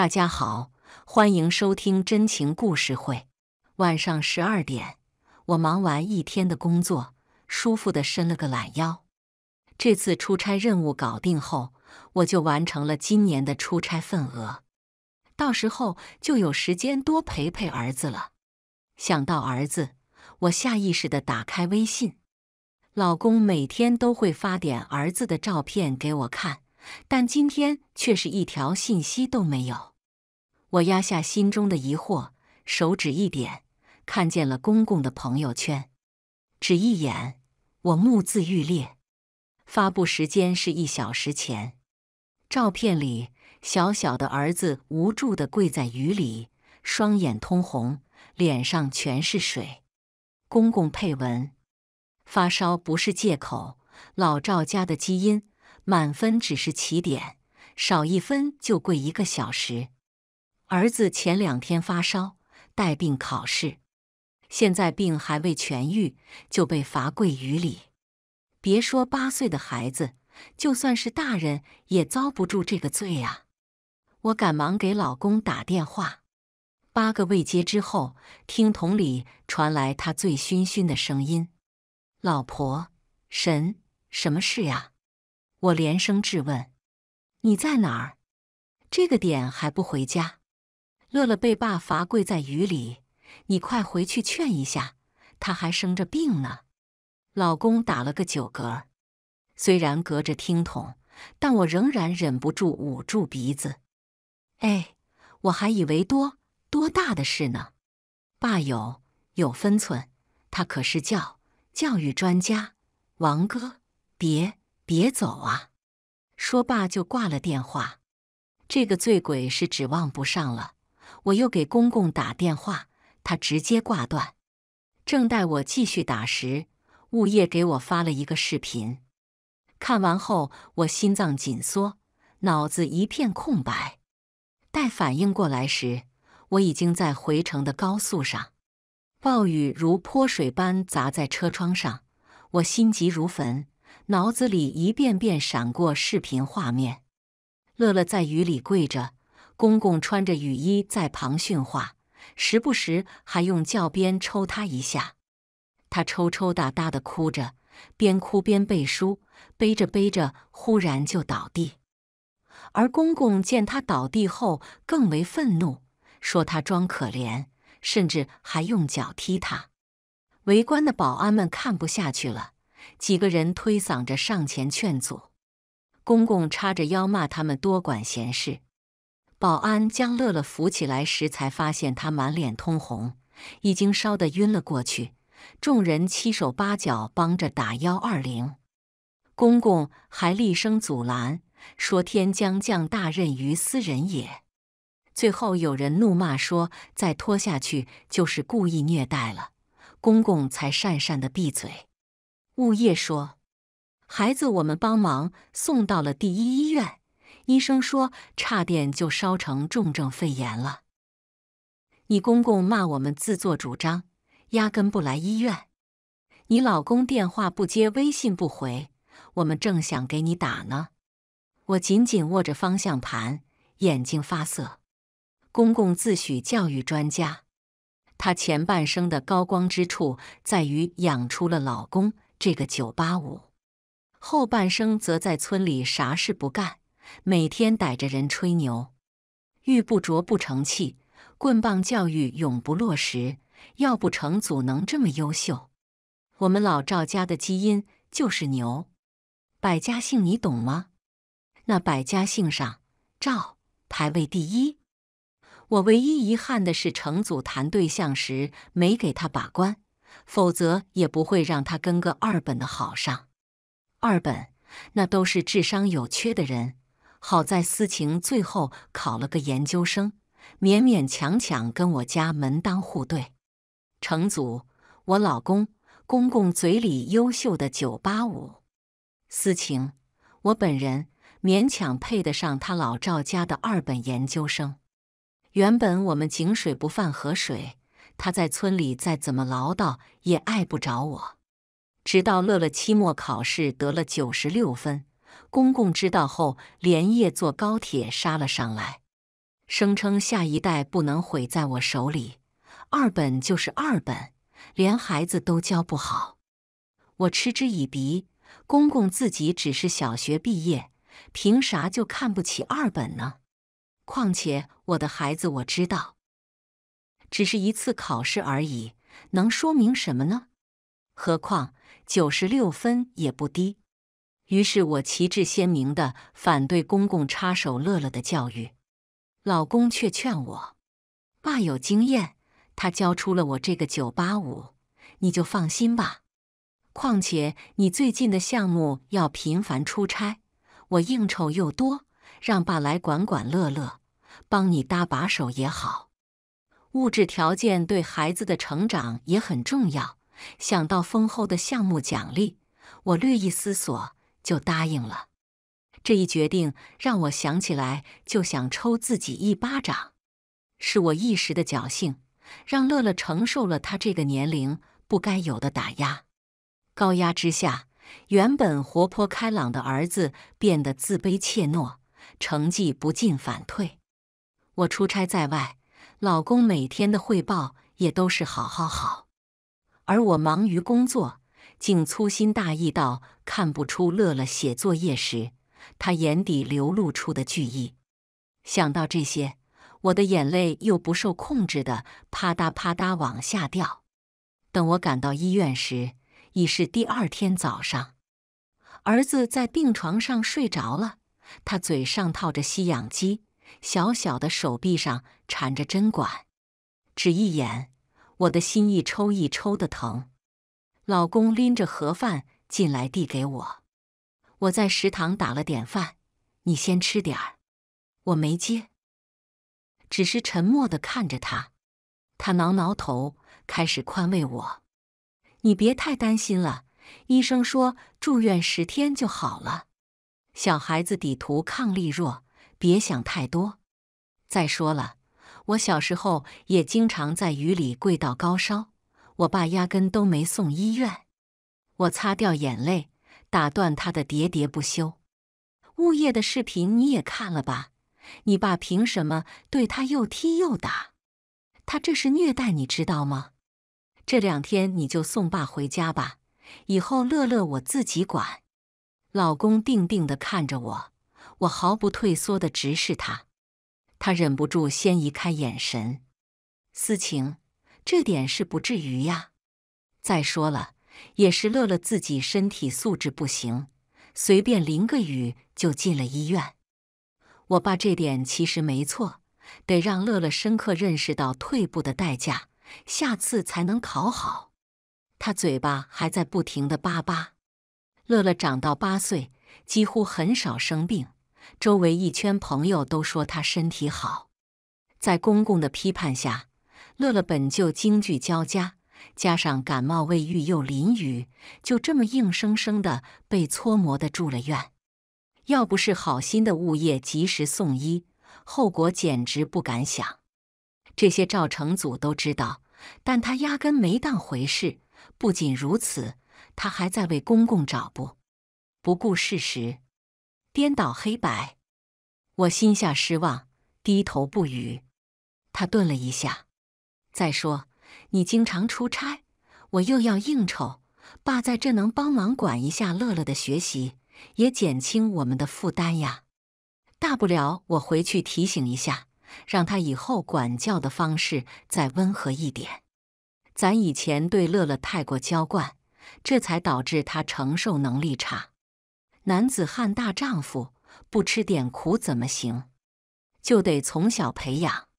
大家好，欢迎收听真情故事会。晚上十二点，我忙完一天的工作，舒服的伸了个懒腰。这次出差任务搞定后，我就完成了今年的出差份额，到时候就有时间多陪陪儿子了。想到儿子，我下意识的打开微信。老公每天都会发点儿子的照片给我看，但今天却是一条信息都没有。我压下心中的疑惑，手指一点，看见了公公的朋友圈。只一眼，我目眦欲裂。发布时间是一小时前，照片里小小的儿子无助地跪在雨里，双眼通红，脸上全是水。公公配文：发烧不是借口，老赵家的基因满分只是起点，少一分就跪一个小时。儿子前两天发烧，带病考试，现在病还未痊愈，就被罚跪雨里。别说八岁的孩子，就算是大人也遭不住这个罪啊！我赶忙给老公打电话，八个未接之后，听筒里传来他醉醺醺的声音：“老婆，神，什么事呀？”我连声质问：“你在哪儿？这个点还不回家？”乐乐被爸罚跪在雨里，你快回去劝一下，他还生着病呢。老公打了个酒嗝，虽然隔着听筒，但我仍然忍不住捂住鼻子。哎，我还以为多多大的事呢。爸有有分寸，他可是教教育专家。王哥，别别走啊！说罢就挂了电话。这个醉鬼是指望不上了。我又给公公打电话，他直接挂断。正待我继续打时，物业给我发了一个视频。看完后，我心脏紧缩，脑子一片空白。待反应过来时，我已经在回城的高速上。暴雨如泼水般砸在车窗上，我心急如焚，脑子里一遍遍闪过视频画面：乐乐在雨里跪着。公公穿着雨衣在旁训话，时不时还用教鞭抽他一下。他抽抽答答的哭着，边哭边背书，背着背着忽然就倒地。而公公见他倒地后更为愤怒，说他装可怜，甚至还用脚踢他。围观的保安们看不下去了，几个人推搡着上前劝阻。公公叉着腰骂他们多管闲事。保安将乐乐扶起来时，才发现他满脸通红，已经烧得晕了过去。众人七手八脚帮着打幺二零，公公还厉声阻拦，说：“天将降大任于斯人也。”最后有人怒骂说：“再拖下去就是故意虐待了。”公公才讪讪的闭嘴。物业说：“孩子，我们帮忙送到了第一医院。”医生说，差点就烧成重症肺炎了。你公公骂我们自作主张，压根不来医院。你老公电话不接，微信不回，我们正想给你打呢。我紧紧握着方向盘，眼睛发涩。公公自诩教育专家，他前半生的高光之处在于养出了老公这个九八五，后半生则在村里啥事不干。每天逮着人吹牛，玉不琢不成器，棍棒教育永不落实。要不成祖能这么优秀？我们老赵家的基因就是牛。百家姓你懂吗？那百家姓上赵排位第一。我唯一遗憾的是成祖谈对象时没给他把关，否则也不会让他跟个二本的好上。二本那都是智商有缺的人。好在思晴最后考了个研究生，勉勉强强跟我家门当户对。成祖，我老公公公嘴里优秀的九八五，思晴，我本人勉强配得上他老赵家的二本研究生。原本我们井水不犯河水，他在村里再怎么唠叨也碍不着我。直到乐乐期末考试得了九十六分。公公知道后，连夜坐高铁杀了上来，声称下一代不能毁在我手里。二本就是二本，连孩子都教不好，我嗤之以鼻。公公自己只是小学毕业，凭啥就看不起二本呢？况且我的孩子，我知道，只是一次考试而已，能说明什么呢？何况九十六分也不低。于是我旗帜鲜明地反对公公插手乐乐的教育，老公却劝我：“爸有经验，他教出了我这个985，你就放心吧。况且你最近的项目要频繁出差，我应酬又多，让爸来管管乐乐，帮你搭把手也好。物质条件对孩子的成长也很重要。想到丰厚的项目奖励，我略一思索。”就答应了，这一决定让我想起来就想抽自己一巴掌。是我一时的侥幸，让乐乐承受了他这个年龄不该有的打压。高压之下，原本活泼开朗的儿子变得自卑怯懦，成绩不进反退。我出差在外，老公每天的汇报也都是好好好，而我忙于工作。竟粗心大意到看不出乐乐写作业时，他眼底流露出的惧意。想到这些，我的眼泪又不受控制的啪嗒啪嗒往下掉。等我赶到医院时，已是第二天早上。儿子在病床上睡着了，他嘴上套着吸氧机，小小的手臂上缠着针管。只一眼，我的心一抽一抽的疼。老公拎着盒饭进来，递给我。我在食堂打了点饭，你先吃点儿。我没接，只是沉默的看着他。他挠挠头，开始宽慰我：“你别太担心了，医生说住院十天就好了。小孩子底图抗力弱，别想太多。再说了，我小时候也经常在雨里跪到高烧。”我爸压根都没送医院，我擦掉眼泪，打断他的喋喋不休。物业的视频你也看了吧？你爸凭什么对他又踢又打？他这是虐待，你知道吗？这两天你就送爸回家吧，以后乐乐我自己管。老公定定的看着我，我毫不退缩的直视他，他忍不住先移开眼神。思晴。这点是不至于呀，再说了，也是乐乐自己身体素质不行，随便淋个雨就进了医院。我爸这点其实没错，得让乐乐深刻认识到退步的代价，下次才能考好。他嘴巴还在不停的叭叭。乐乐长到八岁，几乎很少生病，周围一圈朋友都说他身体好。在公公的批判下。乐乐本就惊惧交加，加上感冒未愈又淋雨，就这么硬生生的被搓磨的住了院。要不是好心的物业及时送医，后果简直不敢想。这些赵成祖都知道，但他压根没当回事。不仅如此，他还在为公公找不不顾事实，颠倒黑白。我心下失望，低头不语。他顿了一下。再说，你经常出差，我又要应酬，爸在这能帮忙管一下乐乐的学习，也减轻我们的负担呀。大不了我回去提醒一下，让他以后管教的方式再温和一点。咱以前对乐乐太过娇惯，这才导致他承受能力差。男子汉大丈夫，不吃点苦怎么行？就得从小培养。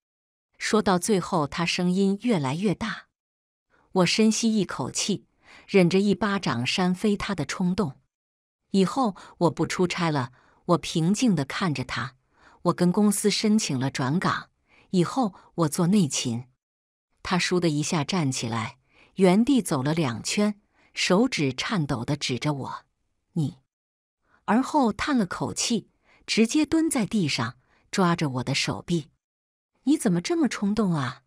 说到最后，他声音越来越大。我深吸一口气，忍着一巴掌扇飞他的冲动。以后我不出差了。我平静的看着他，我跟公司申请了转岗，以后我做内勤。他倏的一下站起来，原地走了两圈，手指颤抖的指着我：“你。”而后叹了口气，直接蹲在地上，抓着我的手臂。你怎么这么冲动啊？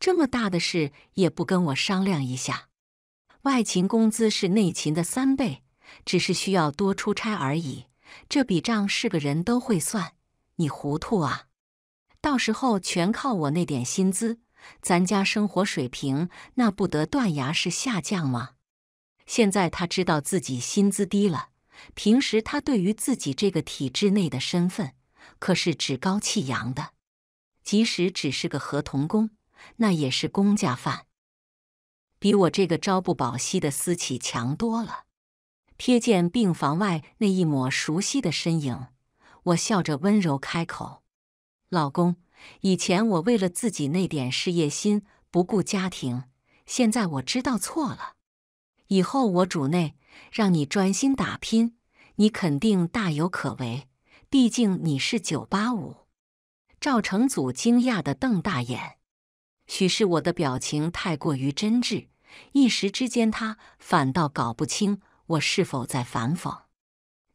这么大的事也不跟我商量一下？外勤工资是内勤的三倍，只是需要多出差而已。这笔账是个人都会算，你糊涂啊！到时候全靠我那点薪资，咱家生活水平那不得断崖式下降吗？现在他知道自己薪资低了，平时他对于自己这个体制内的身份可是趾高气扬的。即使只是个合同工，那也是公家饭，比我这个朝不保夕的私企强多了。瞥见病房外那一抹熟悉的身影，我笑着温柔开口：“老公，以前我为了自己那点事业心不顾家庭，现在我知道错了。以后我主内，让你专心打拼，你肯定大有可为。毕竟你是九八五。”赵成祖惊讶地瞪大眼，许是我的表情太过于真挚，一时之间他反倒搞不清我是否在反讽。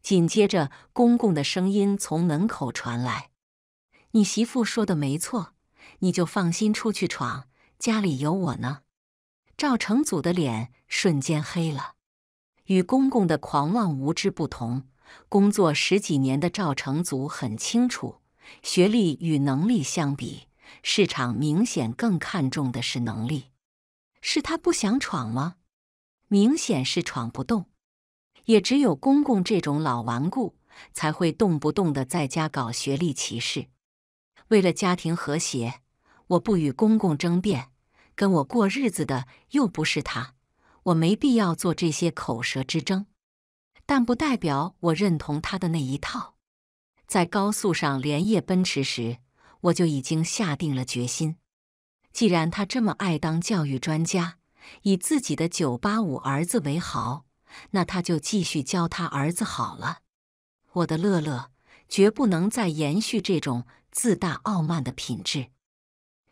紧接着，公公的声音从门口传来：“你媳妇说的没错，你就放心出去闯，家里有我呢。”赵成祖的脸瞬间黑了。与公公的狂妄无知不同，工作十几年的赵成祖很清楚。学历与能力相比，市场明显更看重的是能力。是他不想闯吗？明显是闯不动。也只有公公这种老顽固，才会动不动的在家搞学历歧视。为了家庭和谐，我不与公公争辩。跟我过日子的又不是他，我没必要做这些口舌之争。但不代表我认同他的那一套。在高速上连夜奔驰时，我就已经下定了决心。既然他这么爱当教育专家，以自己的 “985” 儿子为豪，那他就继续教他儿子好了。我的乐乐，绝不能再延续这种自大傲慢的品质。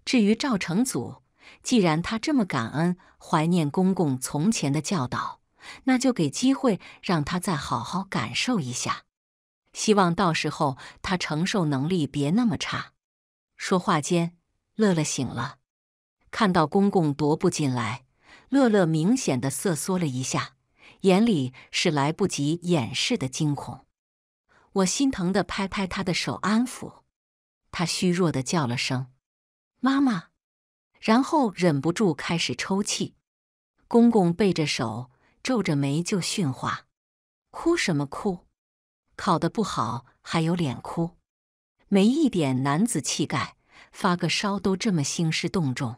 至于赵成祖，既然他这么感恩怀念公公从前的教导，那就给机会让他再好好感受一下。希望到时候他承受能力别那么差。说话间，乐乐醒了，看到公公踱步进来，乐乐明显的瑟缩了一下，眼里是来不及掩饰的惊恐。我心疼的拍拍他的手安抚，他虚弱的叫了声“妈妈”，然后忍不住开始抽泣。公公背着手，皱着眉就训话：“哭什么哭？”考得不好还有脸哭，没一点男子气概，发个烧都这么兴师动众。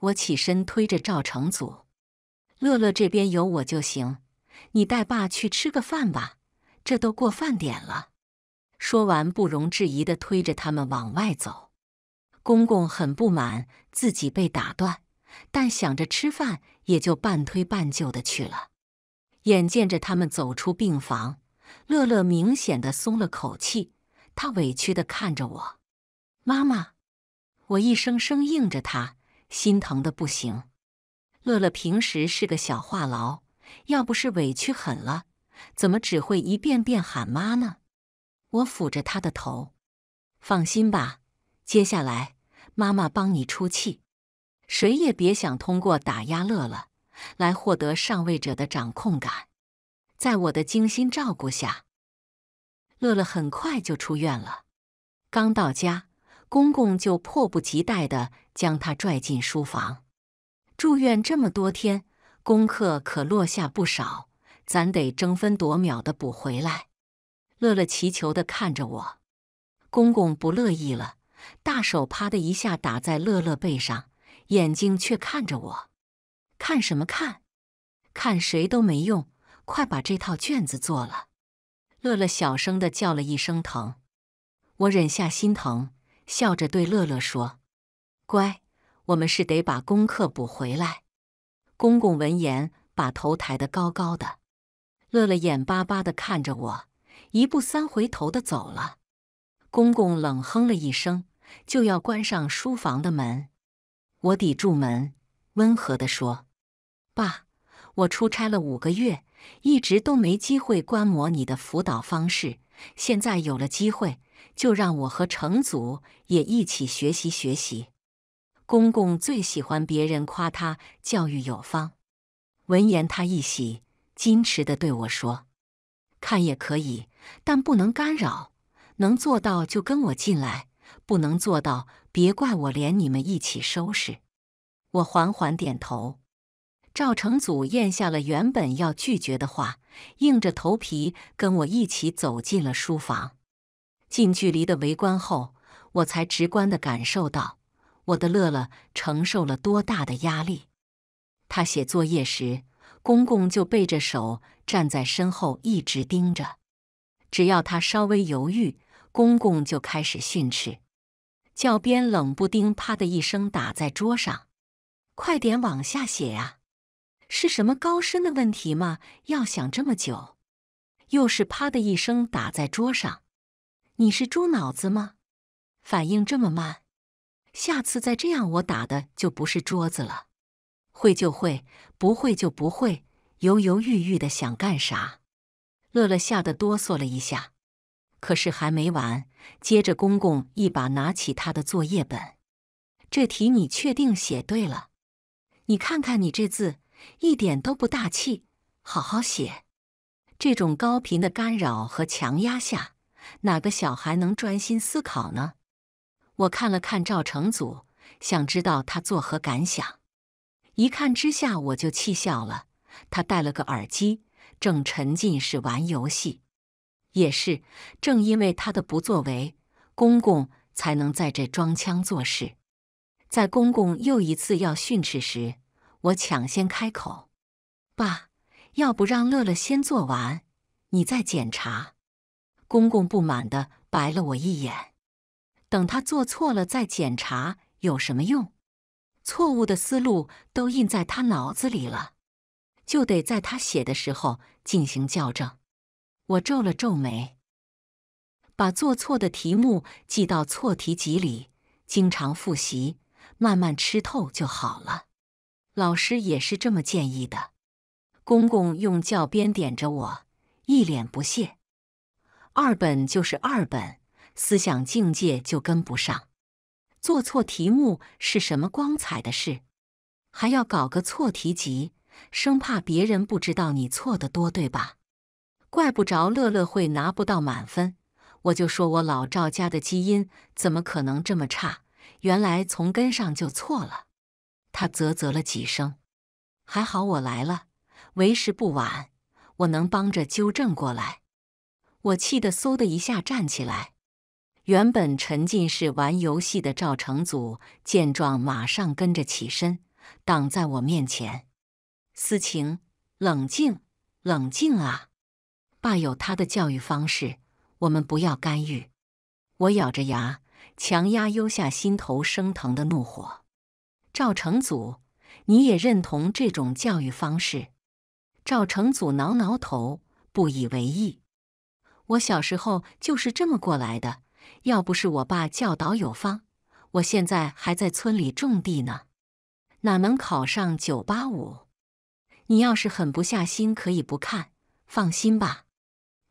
我起身推着赵成祖，乐乐这边有我就行，你带爸去吃个饭吧，这都过饭点了。说完，不容置疑的推着他们往外走。公公很不满自己被打断，但想着吃饭，也就半推半就的去了。眼见着他们走出病房。乐乐明显的松了口气，他委屈的看着我，妈妈。我一声声应着他，心疼的不行。乐乐平时是个小话痨，要不是委屈狠了，怎么只会一遍遍喊妈呢？我抚着他的头，放心吧，接下来妈妈帮你出气，谁也别想通过打压乐乐来获得上位者的掌控感。在我的精心照顾下，乐乐很快就出院了。刚到家，公公就迫不及待地将他拽进书房。住院这么多天，功课可落下不少，咱得争分夺秒地补回来。乐乐祈求地看着我，公公不乐意了，大手啪的一下打在乐乐背上，眼睛却看着我，看什么看？看谁都没用。快把这套卷子做了！乐乐小声的叫了一声“疼”，我忍下心疼，笑着对乐乐说：“乖，我们是得把功课补回来。”公公闻言，把头抬得高高的。乐乐眼巴巴的看着我，一步三回头的走了。公公冷哼了一声，就要关上书房的门。我抵住门，温和的说：“爸，我出差了五个月。”一直都没机会观摩你的辅导方式，现在有了机会，就让我和成祖也一起学习学习。公公最喜欢别人夸他教育有方。闻言，他一喜，矜持地对我说：“看也可以，但不能干扰。能做到就跟我进来，不能做到别怪我连你们一起收拾。”我缓缓点头。赵成祖咽下了原本要拒绝的话，硬着头皮跟我一起走进了书房。近距离的围观后，我才直观地感受到我的乐乐承受了多大的压力。他写作业时，公公就背着手站在身后一直盯着，只要他稍微犹豫，公公就开始训斥，教鞭冷不丁啪的一声打在桌上，“快点往下写啊！”是什么高深的问题吗？要想这么久，又是啪的一声打在桌上。你是猪脑子吗？反应这么慢，下次再这样，我打的就不是桌子了。会就会，不会就不会，犹犹豫豫的想干啥？乐乐吓得哆嗦了一下。可是还没完，接着公公一把拿起他的作业本，这题你确定写对了？你看看你这字。一点都不大气，好好写。这种高频的干扰和强压下，哪个小孩能专心思考呢？我看了看赵成祖，想知道他作何感想。一看之下，我就气笑了。他戴了个耳机，正沉浸式玩游戏。也是，正因为他的不作为，公公才能在这装腔作势。在公公又一次要训斥时。我抢先开口：“爸，要不让乐乐先做完，你再检查。”公公不满的白了我一眼：“等他做错了再检查有什么用？错误的思路都印在他脑子里了，就得在他写的时候进行校正。”我皱了皱眉，把做错的题目记到错题集里，经常复习，慢慢吃透就好了。老师也是这么建议的。公公用教鞭点着我，一脸不屑：“二本就是二本，思想境界就跟不上。做错题目是什么光彩的事？还要搞个错题集，生怕别人不知道你错的多，对吧？怪不着乐乐会拿不到满分。我就说我老赵家的基因怎么可能这么差？原来从根上就错了。”他啧啧了几声，还好我来了，为时不晚，我能帮着纠正过来。我气得嗖的一下站起来。原本沉浸式玩游戏的赵成祖见状，马上跟着起身，挡在我面前。思晴，冷静，冷静啊！爸有他的教育方式，我们不要干预。我咬着牙，强压悠下心头升腾的怒火。赵成祖，你也认同这种教育方式？赵成祖挠挠头，不以为意。我小时候就是这么过来的，要不是我爸教导有方，我现在还在村里种地呢，哪能考上九八五？你要是狠不下心，可以不看。放心吧，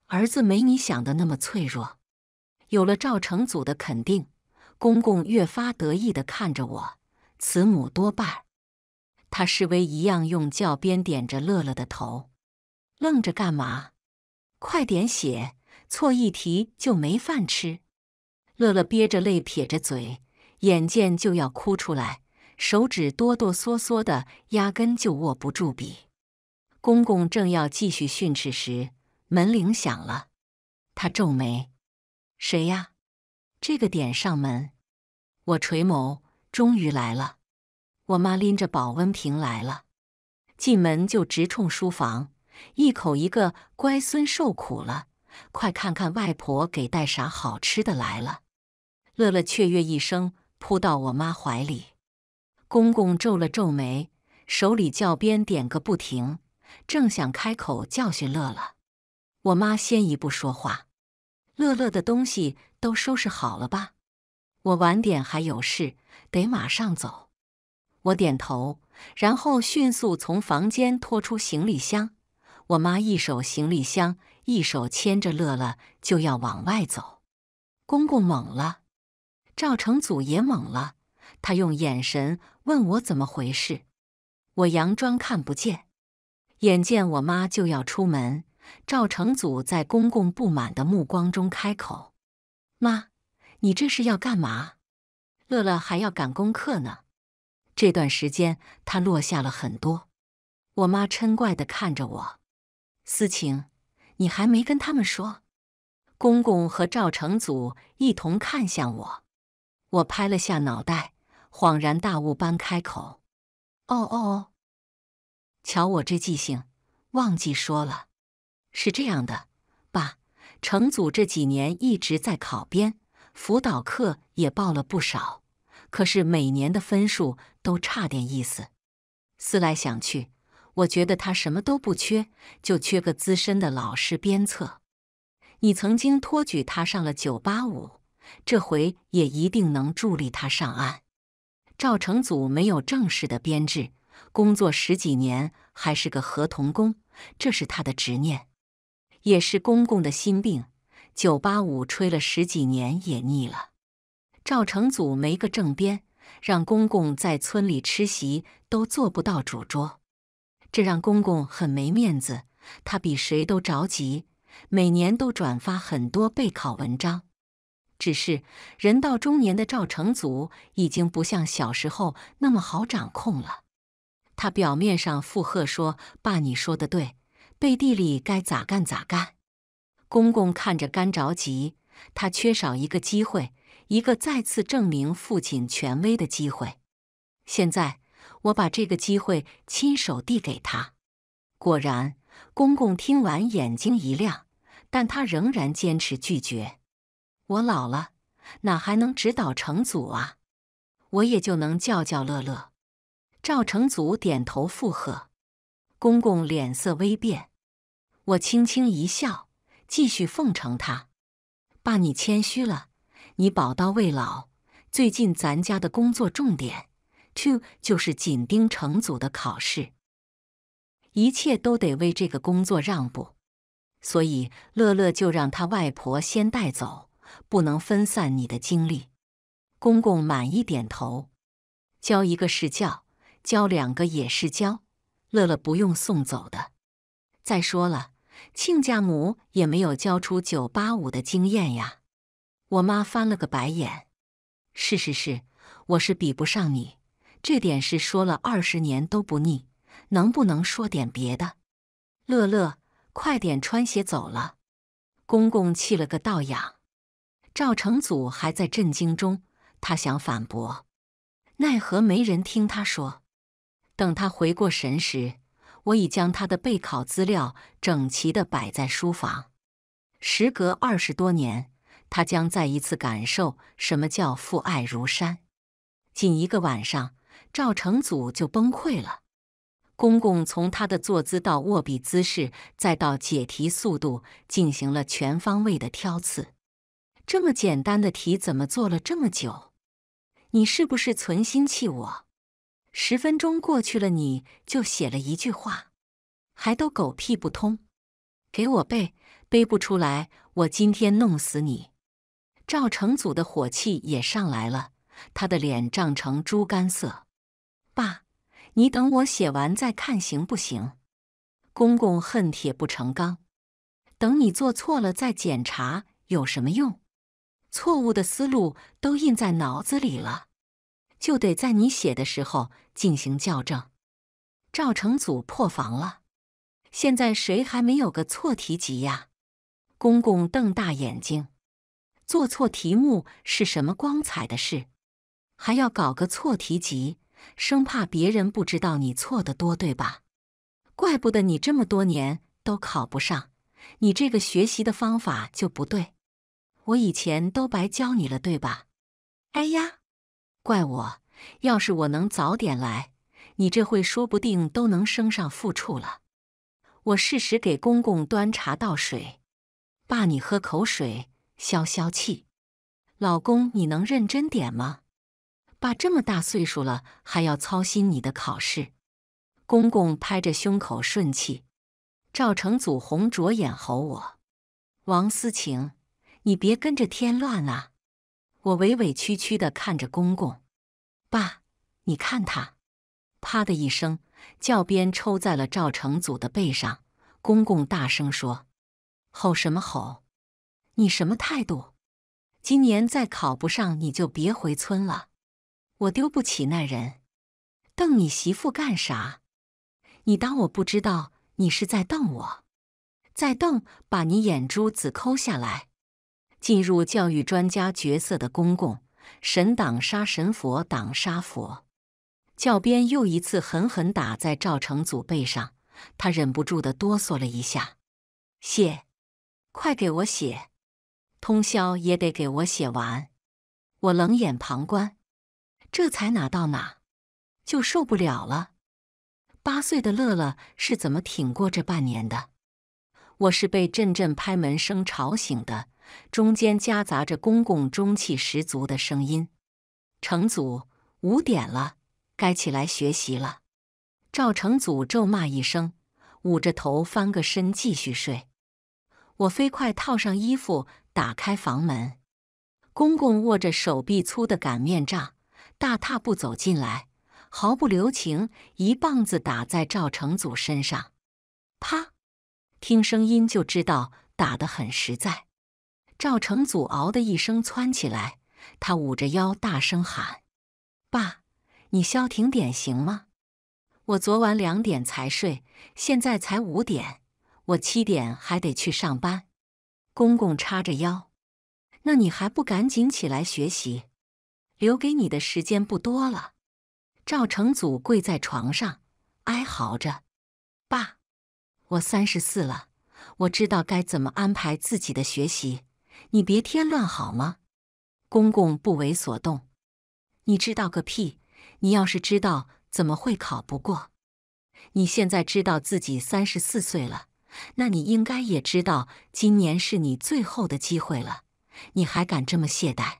儿子没你想的那么脆弱。有了赵成祖的肯定，公公越发得意的看着我。慈母多半儿，他示威一样用教鞭点着乐乐的头，愣着干嘛？快点写，错一题就没饭吃。乐乐憋着泪，撇着嘴，眼见就要哭出来，手指哆哆嗦嗦的，压根就握不住笔。公公正要继续训斥时，门铃响了。他皱眉：“谁呀？这个点上门？”我垂眸。终于来了，我妈拎着保温瓶来了，进门就直冲书房，一口一个乖孙受苦了，快看看外婆给带啥好吃的来了。乐乐雀跃一声，扑到我妈怀里。公公皱了皱眉，手里教鞭点个不停，正想开口教训乐乐，我妈先一步说话：“乐乐的东西都收拾好了吧？”我晚点还有事，得马上走。我点头，然后迅速从房间拖出行李箱。我妈一手行李箱，一手牵着乐乐，就要往外走。公公懵了，赵成祖也懵了。他用眼神问我怎么回事。我佯装看不见。眼见我妈就要出门，赵成祖在公公不满的目光中开口：“妈。”你这是要干嘛？乐乐还要赶功课呢，这段时间他落下了很多。我妈嗔怪的看着我：“思晴，你还没跟他们说。”公公和赵成祖一同看向我，我拍了下脑袋，恍然大悟般开口：“哦哦，瞧我这记性，忘记说了。是这样的，爸，成祖这几年一直在考编。”辅导课也报了不少，可是每年的分数都差点意思。思来想去，我觉得他什么都不缺，就缺个资深的老师鞭策。你曾经托举他上了九八五，这回也一定能助力他上岸。赵成祖没有正式的编制，工作十几年还是个合同工，这是他的执念，也是公公的心病。九八五吹了十几年也腻了。赵成祖没个正编，让公公在村里吃席都坐不到主桌，这让公公很没面子。他比谁都着急，每年都转发很多备考文章。只是人到中年的赵成祖已经不像小时候那么好掌控了。他表面上附和说：“爸，你说的对。”背地里该咋干咋干。公公看着干着急，他缺少一个机会，一个再次证明父亲权威的机会。现在我把这个机会亲手递给他。果然，公公听完眼睛一亮，但他仍然坚持拒绝。我老了，哪还能指导成祖啊？我也就能叫叫乐乐。赵成祖点头附和。公公脸色微变，我轻轻一笑。继续奉承他，爸，你谦虚了，你宝刀未老。最近咱家的工作重点，to 就是紧盯成组的考试，一切都得为这个工作让步。所以乐乐就让他外婆先带走，不能分散你的精力。公公满意点头，教一个是教，教两个也是教，乐乐不用送走的。再说了。亲家母也没有教出九八五的经验呀！我妈翻了个白眼：“是是是，我是比不上你。这点事说了二十年都不腻，能不能说点别的？”乐乐，快点穿鞋走了！公公气了个倒仰。赵成祖还在震惊中，他想反驳，奈何没人听他说。等他回过神时，我已将他的备考资料整齐地摆在书房。时隔二十多年，他将再一次感受什么叫父爱如山。仅一个晚上，赵成祖就崩溃了。公公从他的坐姿到握笔姿势，再到解题速度，进行了全方位的挑刺。这么简单的题，怎么做了这么久？你是不是存心气我？十分钟过去了，你就写了一句话，还都狗屁不通。给我背，背不出来，我今天弄死你！赵成祖的火气也上来了，他的脸涨成猪肝色。爸，你等我写完再看行不行？公公恨铁不成钢，等你做错了再检查有什么用？错误的思路都印在脑子里了。就得在你写的时候进行校正。赵成祖破防了，现在谁还没有个错题集呀？公公瞪大眼睛，做错题目是什么光彩的事？还要搞个错题集，生怕别人不知道你错的多，对吧？怪不得你这么多年都考不上，你这个学习的方法就不对。我以前都白教你了，对吧？哎呀！怪我！要是我能早点来，你这会说不定都能升上副处了。我适时给公公端茶倒水，爸，你喝口水，消消气。老公，你能认真点吗？爸这么大岁数了，还要操心你的考试。公公拍着胸口顺气。赵成祖红着眼吼我：“王思晴，你别跟着添乱啊！我委委屈屈地看着公公，爸，你看他。啪的一声，教鞭抽在了赵成祖的背上。公公大声说：“吼什么吼？你什么态度？今年再考不上，你就别回村了。我丢不起那人。瞪你媳妇干啥？你当我不知道你是在瞪我，在瞪，把你眼珠子抠下来。”进入教育专家角色的公公，神挡杀神佛，挡杀佛，教鞭又一次狠狠打在赵成祖背上，他忍不住的哆嗦了一下。写，快给我写，通宵也得给我写完。我冷眼旁观，这才哪到哪，就受不了了。八岁的乐乐是怎么挺过这半年的？我是被阵阵拍门声吵醒的。中间夹杂着公公中气十足的声音：“成祖，五点了，该起来学习了。”赵成祖咒骂一声，捂着头翻个身继续睡。我飞快套上衣服，打开房门。公公握着手臂粗的擀面杖，大踏步走进来，毫不留情，一棒子打在赵成祖身上，“啪！”听声音就知道打得很实在。赵成祖“嗷”的一声窜起来，他捂着腰大声喊：“爸，你消停点行吗？我昨晚两点才睡，现在才五点，我七点还得去上班。”公公叉着腰：“那你还不赶紧起来学习？留给你的时间不多了。”赵成祖跪在床上哀嚎着：“爸，我三十四了，我知道该怎么安排自己的学习。”你别添乱好吗？公公不为所动。你知道个屁！你要是知道，怎么会考不过？你现在知道自己三十四岁了，那你应该也知道，今年是你最后的机会了。你还敢这么懈怠？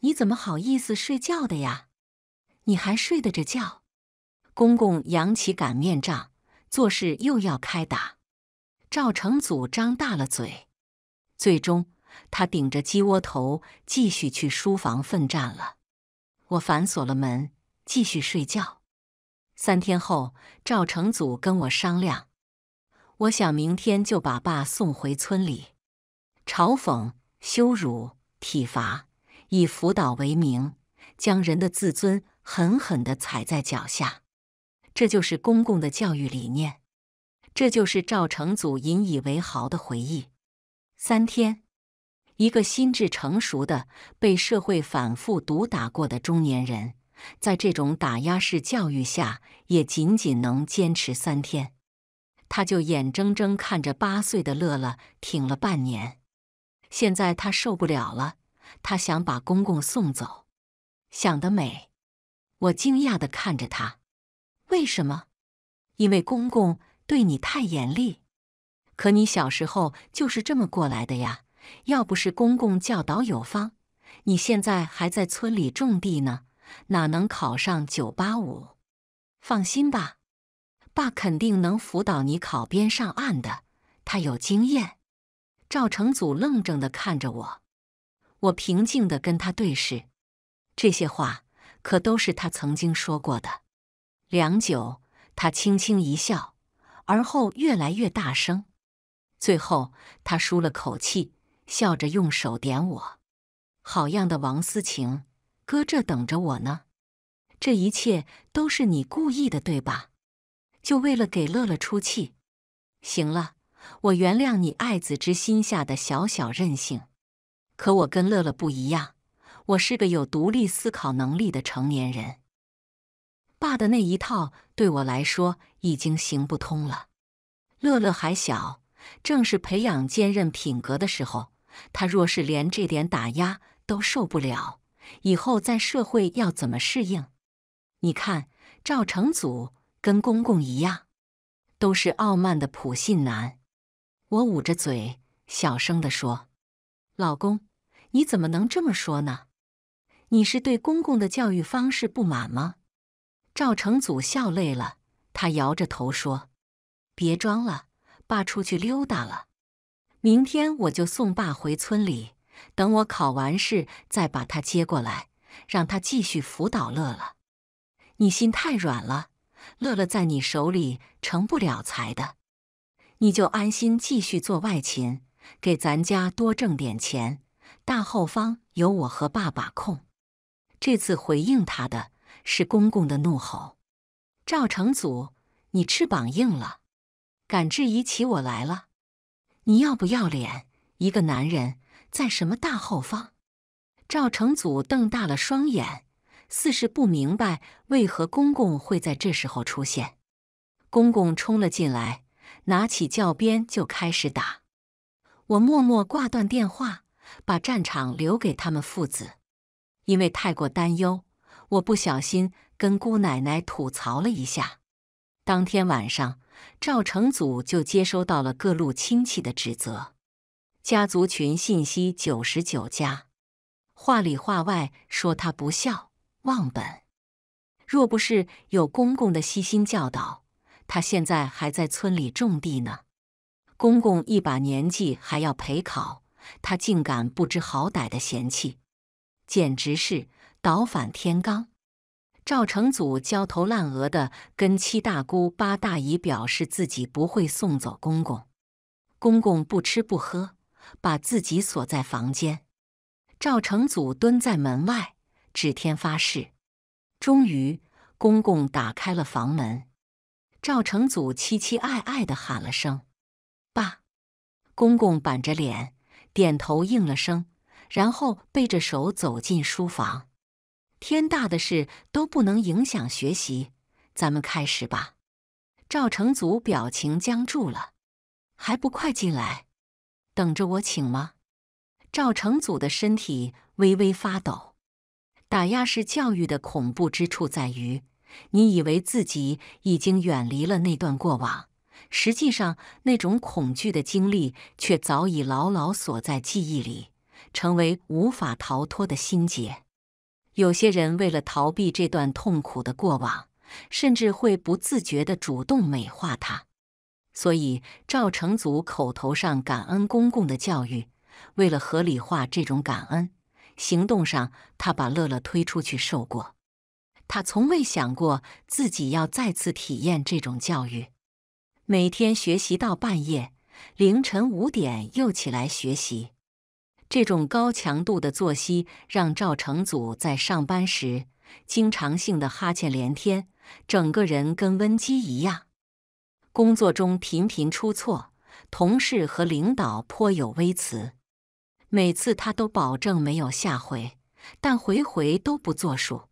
你怎么好意思睡觉的呀？你还睡得着觉？公公扬起擀面杖，做事又要开打。赵成祖张大了嘴，最终。他顶着鸡窝头，继续去书房奋战了。我反锁了门，继续睡觉。三天后，赵成祖跟我商量，我想明天就把爸送回村里。嘲讽、羞辱、体罚，以辅导为名，将人的自尊狠狠地踩在脚下。这就是公共的教育理念，这就是赵成祖引以为豪的回忆。三天。一个心智成熟的、被社会反复毒打过的中年人，在这种打压式教育下，也仅仅能坚持三天。他就眼睁睁看着八岁的乐乐挺了半年，现在他受不了了，他想把公公送走。想得美！我惊讶地看着他，为什么？因为公公对你太严厉。可你小时候就是这么过来的呀。要不是公公教导有方，你现在还在村里种地呢，哪能考上九八五？放心吧，爸肯定能辅导你考编上岸的，他有经验。赵成祖愣怔的看着我，我平静的跟他对视。这些话可都是他曾经说过的。良久，他轻轻一笑，而后越来越大声，最后他舒了口气。笑着用手点我，好样的，王思晴，搁这等着我呢。这一切都是你故意的，对吧？就为了给乐乐出气。行了，我原谅你爱子之心下的小小任性。可我跟乐乐不一样，我是个有独立思考能力的成年人。爸的那一套对我来说已经行不通了。乐乐还小，正是培养坚韧品格的时候。他若是连这点打压都受不了，以后在社会要怎么适应？你看赵成祖跟公公一样，都是傲慢的普信男。我捂着嘴，小声地说：“老公，你怎么能这么说呢？你是对公公的教育方式不满吗？”赵成祖笑累了，他摇着头说：“别装了，爸出去溜达了。”明天我就送爸回村里，等我考完试再把他接过来，让他继续辅导乐乐。你心太软了，乐乐在你手里成不了才的。你就安心继续做外勤，给咱家多挣点钱。大后方由我和爸把控。这次回应他的是公公的怒吼：“赵成祖，你翅膀硬了，敢质疑起我来了！”你要不要脸？一个男人在什么大后方？赵成祖瞪大了双眼，似是不明白为何公公会在这时候出现。公公冲了进来，拿起教鞭就开始打。我默默挂断电话，把战场留给他们父子。因为太过担忧，我不小心跟姑奶奶吐槽了一下。当天晚上。赵成祖就接收到了各路亲戚的指责，家族群信息九十九家，话里话外说他不孝忘本。若不是有公公的悉心教导，他现在还在村里种地呢。公公一把年纪还要陪考，他竟敢不知好歹的嫌弃，简直是倒反天罡。赵成祖焦头烂额的跟七大姑八大姨表示自己不会送走公公，公公不吃不喝，把自己锁在房间。赵成祖蹲在门外，指天发誓。终于，公公打开了房门。赵成祖凄凄爱爱的喊了声“爸”，公公板着脸，点头应了声，然后背着手走进书房。天大的事都不能影响学习，咱们开始吧。赵成祖表情僵住了，还不快进来？等着我请吗？赵成祖的身体微微发抖。打压式教育的恐怖之处在于，你以为自己已经远离了那段过往，实际上那种恐惧的经历却早已牢牢锁在记忆里，成为无法逃脱的心结。有些人为了逃避这段痛苦的过往，甚至会不自觉地主动美化它。所以赵成祖口头上感恩公公的教育，为了合理化这种感恩，行动上他把乐乐推出去受过。他从未想过自己要再次体验这种教育，每天学习到半夜，凌晨五点又起来学习。这种高强度的作息让赵成祖在上班时经常性的哈欠连天，整个人跟温鸡一样。工作中频频出错，同事和领导颇有微词。每次他都保证没有下回，但回回都不作数。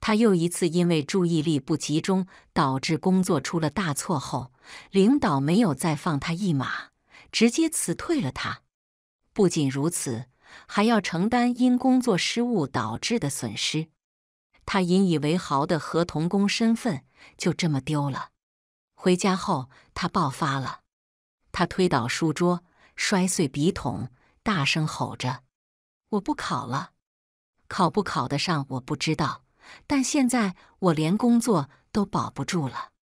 他又一次因为注意力不集中导致工作出了大错后，领导没有再放他一马，直接辞退了他。不仅如此，还要承担因工作失误导致的损失。他引以为豪的合同工身份就这么丢了。回家后，他爆发了，他推倒书桌，摔碎笔筒，大声吼着：“我不考了！考不考得上我不知道，但现在我连工作都保不住了。”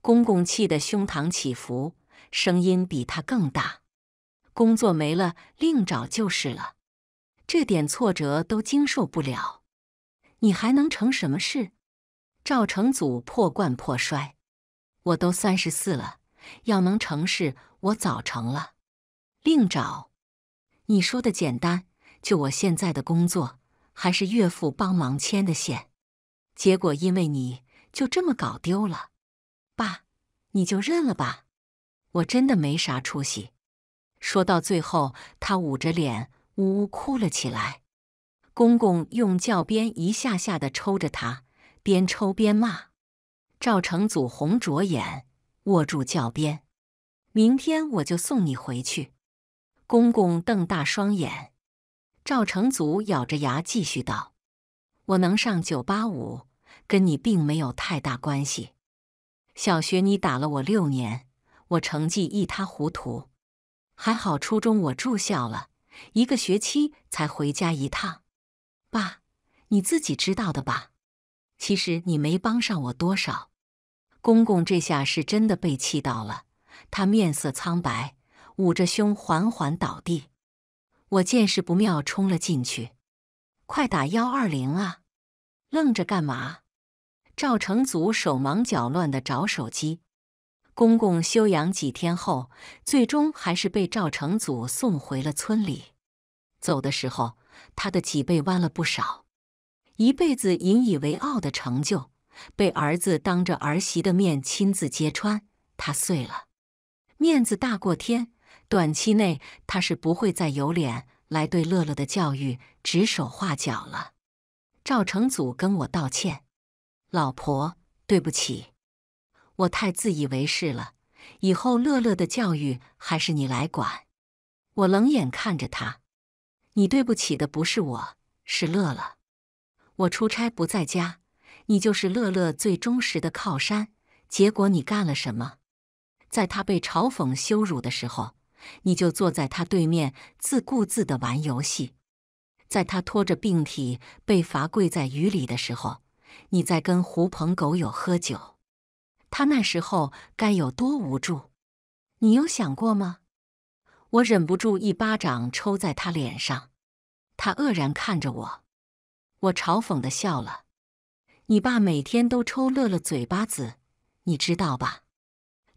公公气得胸膛起伏，声音比他更大。工作没了，另找就是了。这点挫折都经受不了，你还能成什么事？赵成祖破罐破摔。我都三十四了，要能成事，我早成了。另找？你说的简单，就我现在的工作，还是岳父帮忙牵的线，结果因为你就这么搞丢了。爸，你就认了吧，我真的没啥出息。说到最后，他捂着脸呜呜哭了起来。公公用教鞭一下下的抽着他，边抽边骂。赵成祖红着眼，握住教鞭：“明天我就送你回去。”公公瞪大双眼。赵成祖咬着牙继续道：“我能上九八五，跟你并没有太大关系。小学你打了我六年，我成绩一塌糊涂。”还好初中我住校了，一个学期才回家一趟。爸，你自己知道的吧？其实你没帮上我多少。公公这下是真的被气到了，他面色苍白，捂着胸缓缓倒地。我见势不妙，冲了进去：“快打幺二零啊！愣着干嘛？”赵成祖手忙脚乱的找手机。公公休养几天后，最终还是被赵成祖送回了村里。走的时候，他的脊背弯了不少。一辈子引以为傲的成就，被儿子当着儿媳的面亲自揭穿，他碎了。面子大过天，短期内他是不会再有脸来对乐乐的教育指手画脚了。赵成祖跟我道歉：“老婆，对不起。”我太自以为是了，以后乐乐的教育还是你来管。我冷眼看着他，你对不起的不是我，是乐乐。我出差不在家，你就是乐乐最忠实的靠山。结果你干了什么？在他被嘲讽羞辱的时候，你就坐在他对面自顾自的玩游戏；在他拖着病体被罚跪在雨里的时候，你在跟狐朋狗友喝酒。他那时候该有多无助，你有想过吗？我忍不住一巴掌抽在他脸上，他愕然看着我，我嘲讽的笑了。你爸每天都抽乐乐嘴巴子，你知道吧？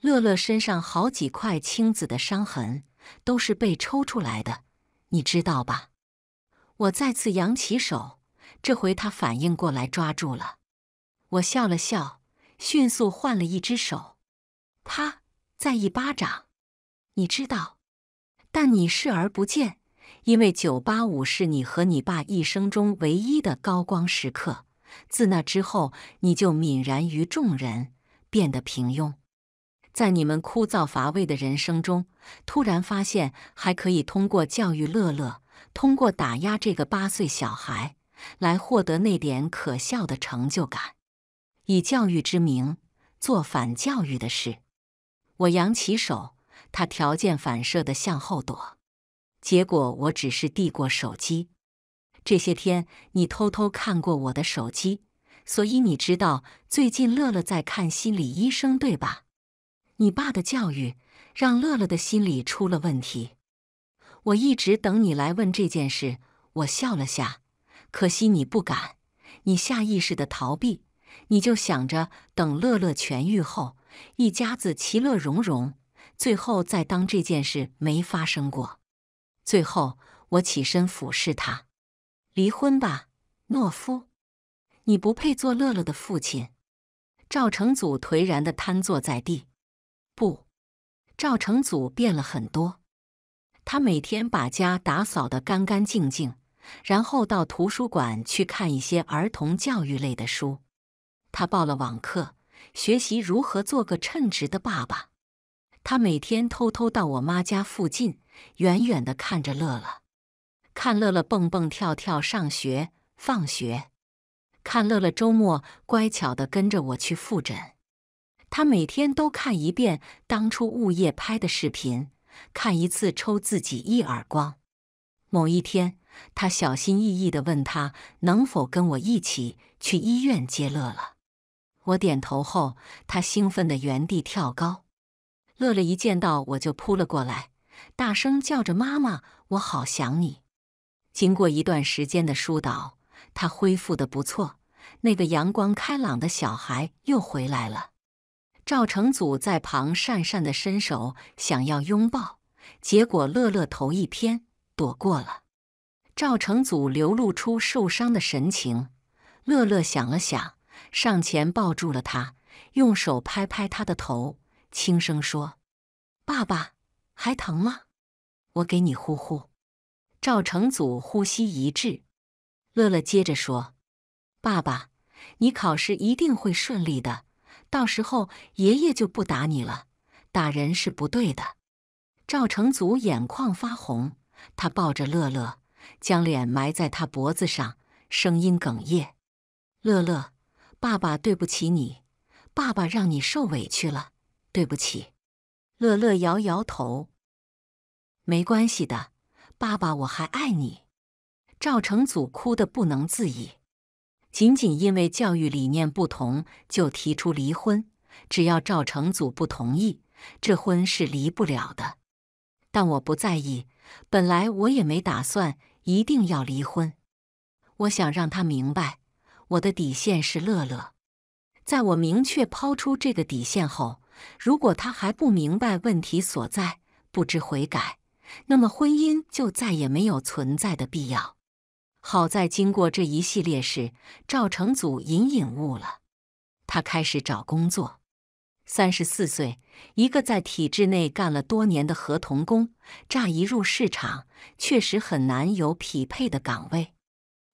乐乐身上好几块青紫的伤痕，都是被抽出来的，你知道吧？我再次扬起手，这回他反应过来抓住了，我笑了笑。迅速换了一只手，啪！再一巴掌。你知道，但你视而不见，因为九八五是你和你爸一生中唯一的高光时刻。自那之后，你就泯然于众人，变得平庸。在你们枯燥乏味的人生中，突然发现还可以通过教育乐乐，通过打压这个八岁小孩，来获得那点可笑的成就感。以教育之名做反教育的事，我扬起手，他条件反射地向后躲，结果我只是递过手机。这些天你偷偷看过我的手机，所以你知道最近乐乐在看心理医生，对吧？你爸的教育让乐乐的心理出了问题。我一直等你来问这件事，我笑了下，可惜你不敢，你下意识的逃避。你就想着等乐乐痊愈后，一家子其乐融融，最后再当这件事没发生过。最后，我起身俯视他：“离婚吧，懦夫，你不配做乐乐的父亲。”赵成祖颓然地瘫坐在地。不，赵成祖变了很多。他每天把家打扫得干干净净，然后到图书馆去看一些儿童教育类的书。他报了网课，学习如何做个称职的爸爸。他每天偷偷到我妈家附近，远远的看着乐乐，看乐乐蹦蹦跳跳上学、放学，看乐乐周末乖巧的跟着我去复诊。他每天都看一遍当初物业拍的视频，看一次抽自己一耳光。某一天，他小心翼翼地问他能否跟我一起去医院接乐乐。我点头后，他兴奋的原地跳高。乐乐一见到我就扑了过来，大声叫着：“妈妈，我好想你！”经过一段时间的疏导，他恢复的不错，那个阳光开朗的小孩又回来了。赵成祖在旁讪讪的伸手想要拥抱，结果乐乐头一偏，躲过了。赵成祖流露出受伤的神情。乐乐想了想。上前抱住了他，用手拍拍他的头，轻声说：“爸爸，还疼吗？我给你呼呼。”赵成祖呼吸一滞。乐乐接着说：“爸爸，你考试一定会顺利的，到时候爷爷就不打你了，打人是不对的。”赵成祖眼眶发红，他抱着乐乐，将脸埋在他脖子上，声音哽咽：“乐乐。”爸爸，对不起你，爸爸让你受委屈了，对不起。乐乐摇摇头，没关系的，爸爸，我还爱你。赵成祖哭得不能自已，仅仅因为教育理念不同就提出离婚，只要赵成祖不同意，这婚是离不了的。但我不在意，本来我也没打算一定要离婚，我想让他明白。我的底线是乐乐，在我明确抛出这个底线后，如果他还不明白问题所在，不知悔改，那么婚姻就再也没有存在的必要。好在经过这一系列事，赵成祖隐隐悟了，他开始找工作。三十四岁，一个在体制内干了多年的合同工，乍一入市场，确实很难有匹配的岗位。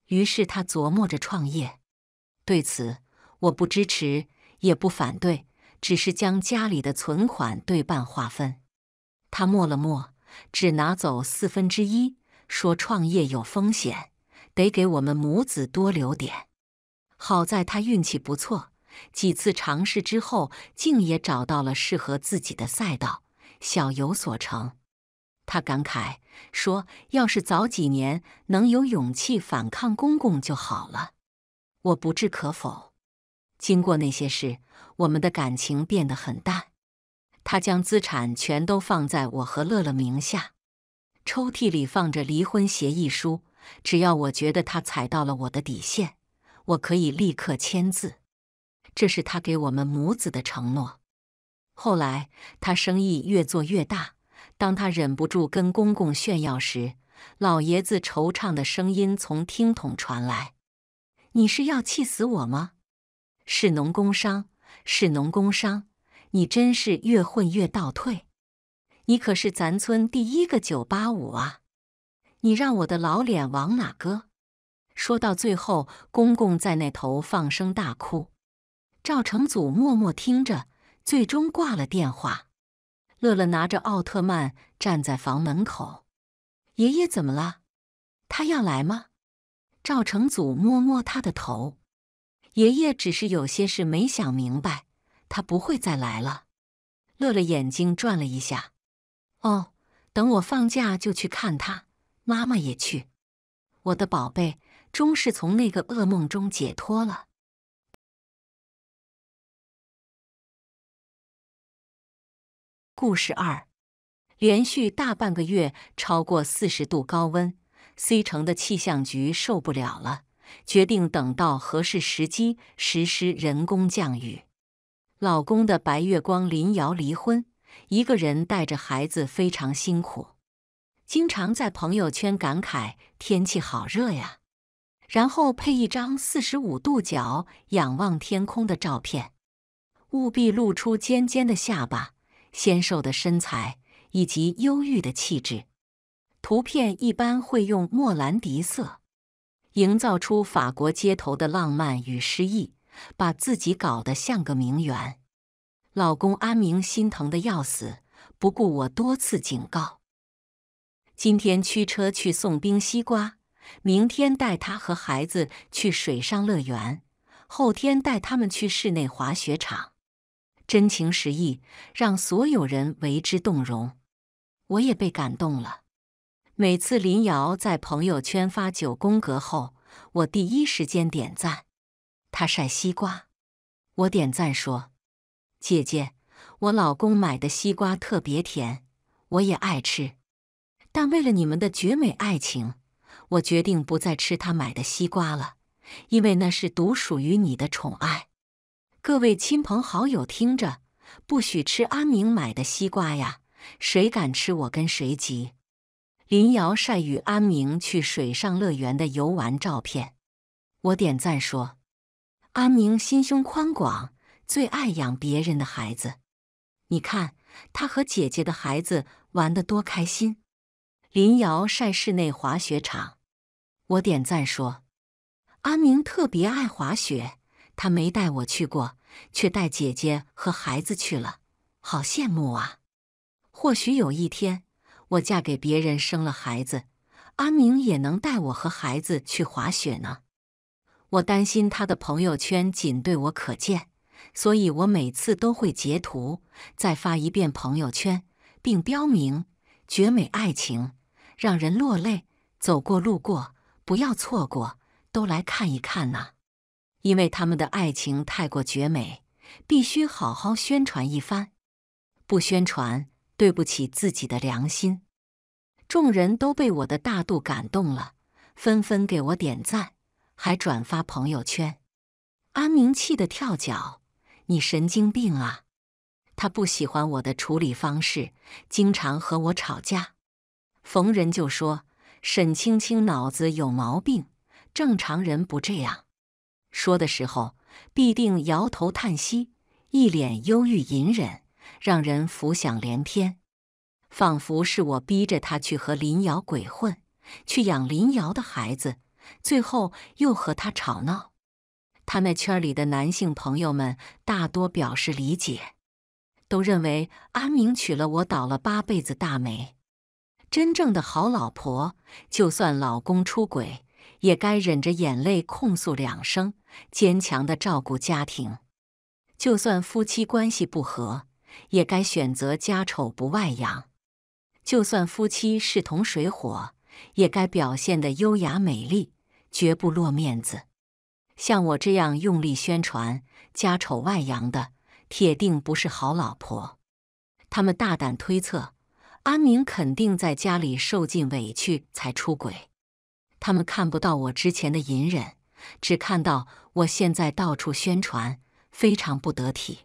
于是他琢磨着创业。对此，我不支持，也不反对，只是将家里的存款对半划分。他默了默，只拿走四分之一，说：“创业有风险，得给我们母子多留点。”好在他运气不错，几次尝试之后，竟也找到了适合自己的赛道，小有所成。他感慨说：“要是早几年能有勇气反抗公公就好了。”我不置可否。经过那些事，我们的感情变得很淡。他将资产全都放在我和乐乐名下，抽屉里放着离婚协议书。只要我觉得他踩到了我的底线，我可以立刻签字。这是他给我们母子的承诺。后来他生意越做越大，当他忍不住跟公公炫耀时，老爷子惆怅的声音从听筒传来。你是要气死我吗？是农工商，是农工商，你真是越混越倒退！你可是咱村第一个九八五啊！你让我的老脸往哪搁？说到最后，公公在那头放声大哭，赵成祖默默听着，最终挂了电话。乐乐拿着奥特曼站在房门口，爷爷怎么了？他要来吗？赵成祖摸摸他的头，爷爷只是有些事没想明白，他不会再来了。乐乐眼睛转了一下，哦，等我放假就去看他，妈妈也去。我的宝贝，终是从那个噩梦中解脱了。故事二，连续大半个月超过四十度高温。C 城的气象局受不了了，决定等到合适时机实施人工降雨。老公的白月光林瑶离婚，一个人带着孩子非常辛苦，经常在朋友圈感慨：“天气好热呀！”然后配一张四十五度角仰望天空的照片，务必露出尖尖的下巴、纤瘦的身材以及忧郁的气质。图片一般会用莫兰迪色，营造出法国街头的浪漫与诗意，把自己搞得像个名媛。老公安明心疼的要死，不顾我多次警告。今天驱车去送冰西瓜，明天带他和孩子去水上乐园，后天带他们去室内滑雪场。真情实意让所有人为之动容，我也被感动了。每次林瑶在朋友圈发九宫格后，我第一时间点赞。她晒西瓜，我点赞说：“姐姐，我老公买的西瓜特别甜，我也爱吃。但为了你们的绝美爱情，我决定不再吃他买的西瓜了，因为那是独属于你的宠爱。”各位亲朋好友听着，不许吃阿明买的西瓜呀！谁敢吃，我跟谁急。林瑶晒与安明去水上乐园的游玩照片，我点赞说：“安明心胸宽广，最爱养别人的孩子。你看他和姐姐的孩子玩得多开心。”林瑶晒室内滑雪场，我点赞说：“安明特别爱滑雪，他没带我去过，却带姐姐和孩子去了，好羡慕啊！或许有一天。”我嫁给别人生了孩子，阿明也能带我和孩子去滑雪呢。我担心他的朋友圈仅对我可见，所以我每次都会截图再发一遍朋友圈，并标明“绝美爱情，让人落泪，走过路过不要错过，都来看一看呐！”因为他们的爱情太过绝美，必须好好宣传一番。不宣传。对不起自己的良心，众人都被我的大度感动了，纷纷给我点赞，还转发朋友圈。安明气得跳脚：“你神经病啊！”他不喜欢我的处理方式，经常和我吵架，逢人就说沈青青脑子有毛病，正常人不这样说的时候必定摇头叹息，一脸忧郁隐忍。让人浮想联翩，仿佛是我逼着他去和林瑶鬼混，去养林瑶的孩子，最后又和他吵闹。他那圈里的男性朋友们大多表示理解，都认为阿明娶了我倒了八辈子大霉。真正的好老婆，就算老公出轨，也该忍着眼泪控诉两声，坚强的照顾家庭；就算夫妻关系不和，也该选择家丑不外扬，就算夫妻势同水火，也该表现得优雅美丽，绝不落面子。像我这样用力宣传家丑外扬的，铁定不是好老婆。他们大胆推测，安宁肯定在家里受尽委屈才出轨。他们看不到我之前的隐忍，只看到我现在到处宣传，非常不得体。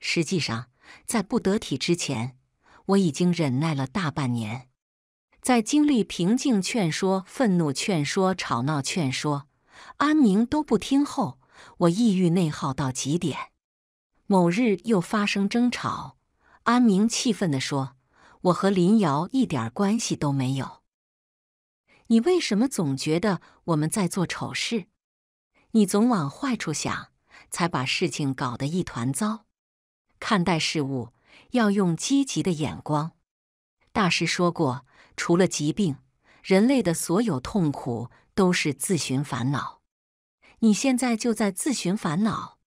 实际上。在不得体之前，我已经忍耐了大半年。在经历平静劝说、愤怒劝说、吵闹劝说，安宁都不听后，我抑郁内耗到极点。某日又发生争吵，安明气愤地说：“我和林瑶一点关系都没有，你为什么总觉得我们在做丑事？你总往坏处想，才把事情搞得一团糟。”看待事物要用积极的眼光。大师说过，除了疾病，人类的所有痛苦都是自寻烦恼。你现在就在自寻烦恼。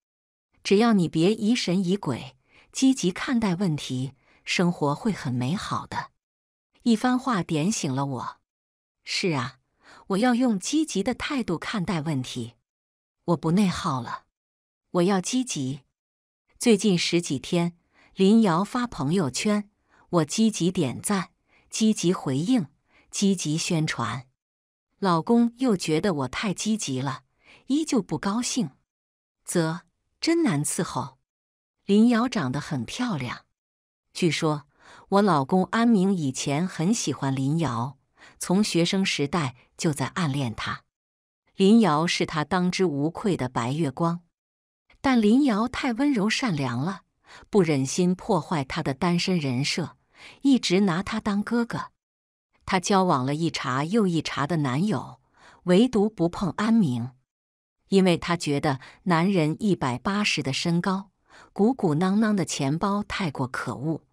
只要你别疑神疑鬼，积极看待问题，生活会很美好的。一番话点醒了我。是啊，我要用积极的态度看待问题。我不内耗了，我要积极。最近十几天，林瑶发朋友圈，我积极点赞、积极回应、积极宣传。老公又觉得我太积极了，依旧不高兴，则真难伺候。林瑶长得很漂亮，据说我老公安明以前很喜欢林瑶，从学生时代就在暗恋她，林瑶是他当之无愧的白月光。但林瑶太温柔善良了，不忍心破坏她的单身人设，一直拿他当哥哥。她交往了一茬又一茬的男友，唯独不碰安明，因为她觉得男人一百八十的身高、鼓鼓囊囊的钱包太过可恶。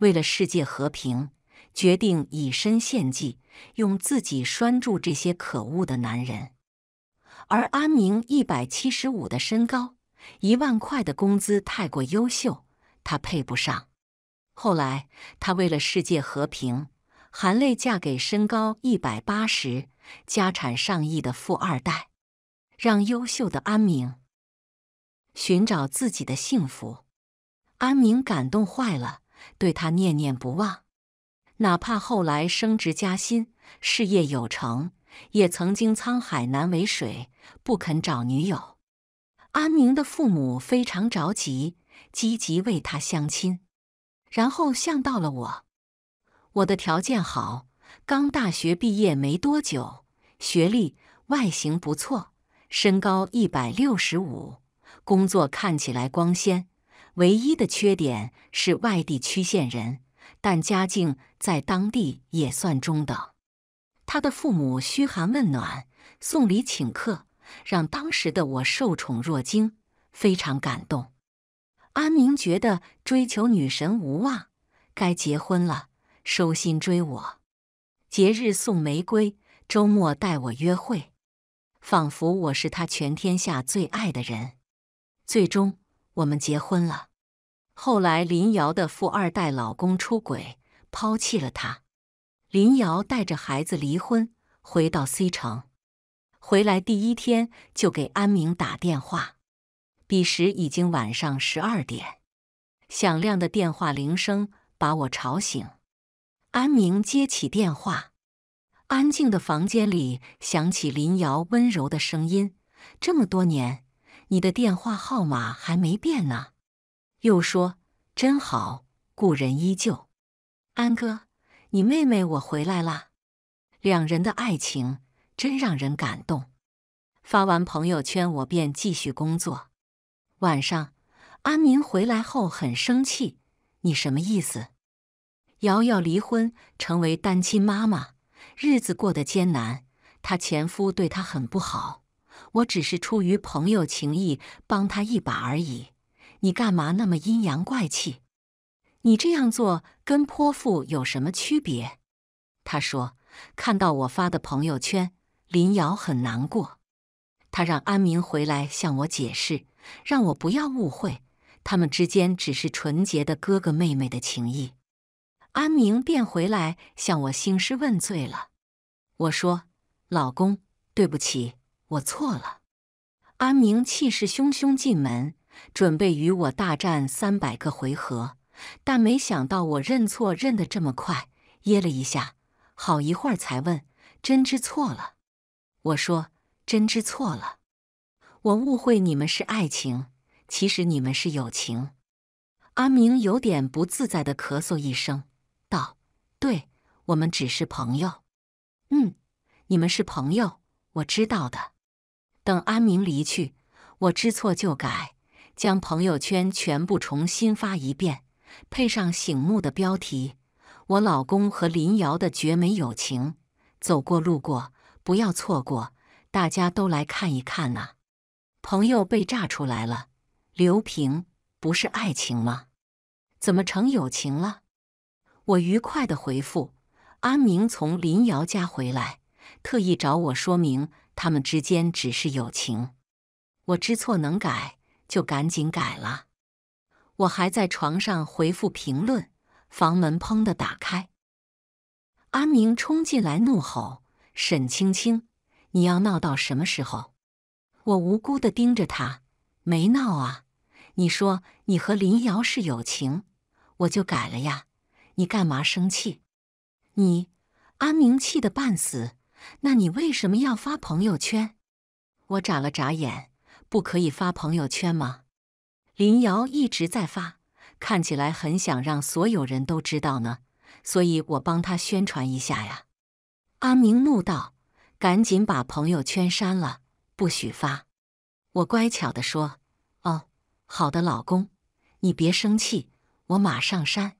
为了世界和平，决定以身献祭，用自己拴住这些可恶的男人。而安明一百七十五的身高。一万块的工资太过优秀，他配不上。后来，他为了世界和平，含泪嫁给身高一百八十、家产上亿的富二代，让优秀的安明寻找自己的幸福。安明感动坏了，对他念念不忘。哪怕后来升职加薪、事业有成，也曾经沧海难为水，不肯找女友。安宁的父母非常着急，积极为他相亲，然后相到了我。我的条件好，刚大学毕业没多久，学历、外形不错，身高一百六十五，工作看起来光鲜。唯一的缺点是外地区县人，但家境在当地也算中等。他的父母嘘寒问暖，送礼请客。让当时的我受宠若惊，非常感动。安明觉得追求女神无望，该结婚了，收心追我。节日送玫瑰，周末带我约会，仿佛我是他全天下最爱的人。最终，我们结婚了。后来，林瑶的富二代老公出轨，抛弃了她。林瑶带着孩子离婚，回到 C 城。回来第一天就给安明打电话，彼时已经晚上十二点，响亮的电话铃声把我吵醒。安明接起电话，安静的房间里响起林瑶温柔的声音：“这么多年，你的电话号码还没变呢。”又说：“真好，故人依旧。”安哥，你妹妹我回来啦。两人的爱情。真让人感动。发完朋友圈，我便继续工作。晚上，安民回来后很生气：“你什么意思？”瑶瑶离婚，成为单亲妈妈，日子过得艰难。她前夫对她很不好。我只是出于朋友情谊，帮她一把而已。你干嘛那么阴阳怪气？你这样做跟泼妇有什么区别？他说：“看到我发的朋友圈。”林瑶很难过，她让安明回来向我解释，让我不要误会，他们之间只是纯洁的哥哥妹妹的情谊。安明便回来向我兴师问罪了。我说：“老公，对不起，我错了。”安明气势汹汹进门，准备与我大战三百个回合，但没想到我认错认得这么快，噎了一下，好一会儿才问：“真知错了？”我说：“真知错了，我误会你们是爱情，其实你们是友情。”阿明有点不自在的咳嗽一声，道：“对我们只是朋友。”嗯，你们是朋友，我知道的。等阿明离去，我知错就改，将朋友圈全部重新发一遍，配上醒目的标题：“我老公和林瑶的绝美友情，走过路过。”不要错过，大家都来看一看呐！朋友被炸出来了，刘平不是爱情吗？怎么成友情了？我愉快的回复：阿明从林瑶家回来，特意找我说明他们之间只是友情。我知错能改，就赶紧改了。我还在床上回复评论，房门砰的打开，阿明冲进来怒吼。沈青青，你要闹到什么时候？我无辜的盯着他，没闹啊！你说你和林瑶是友情，我就改了呀！你干嘛生气？你安明气的半死。那你为什么要发朋友圈？我眨了眨眼，不可以发朋友圈吗？林瑶一直在发，看起来很想让所有人都知道呢，所以我帮他宣传一下呀。阿明怒道：“赶紧把朋友圈删了，不许发！”我乖巧地说：“哦，好的，老公，你别生气，我马上删。”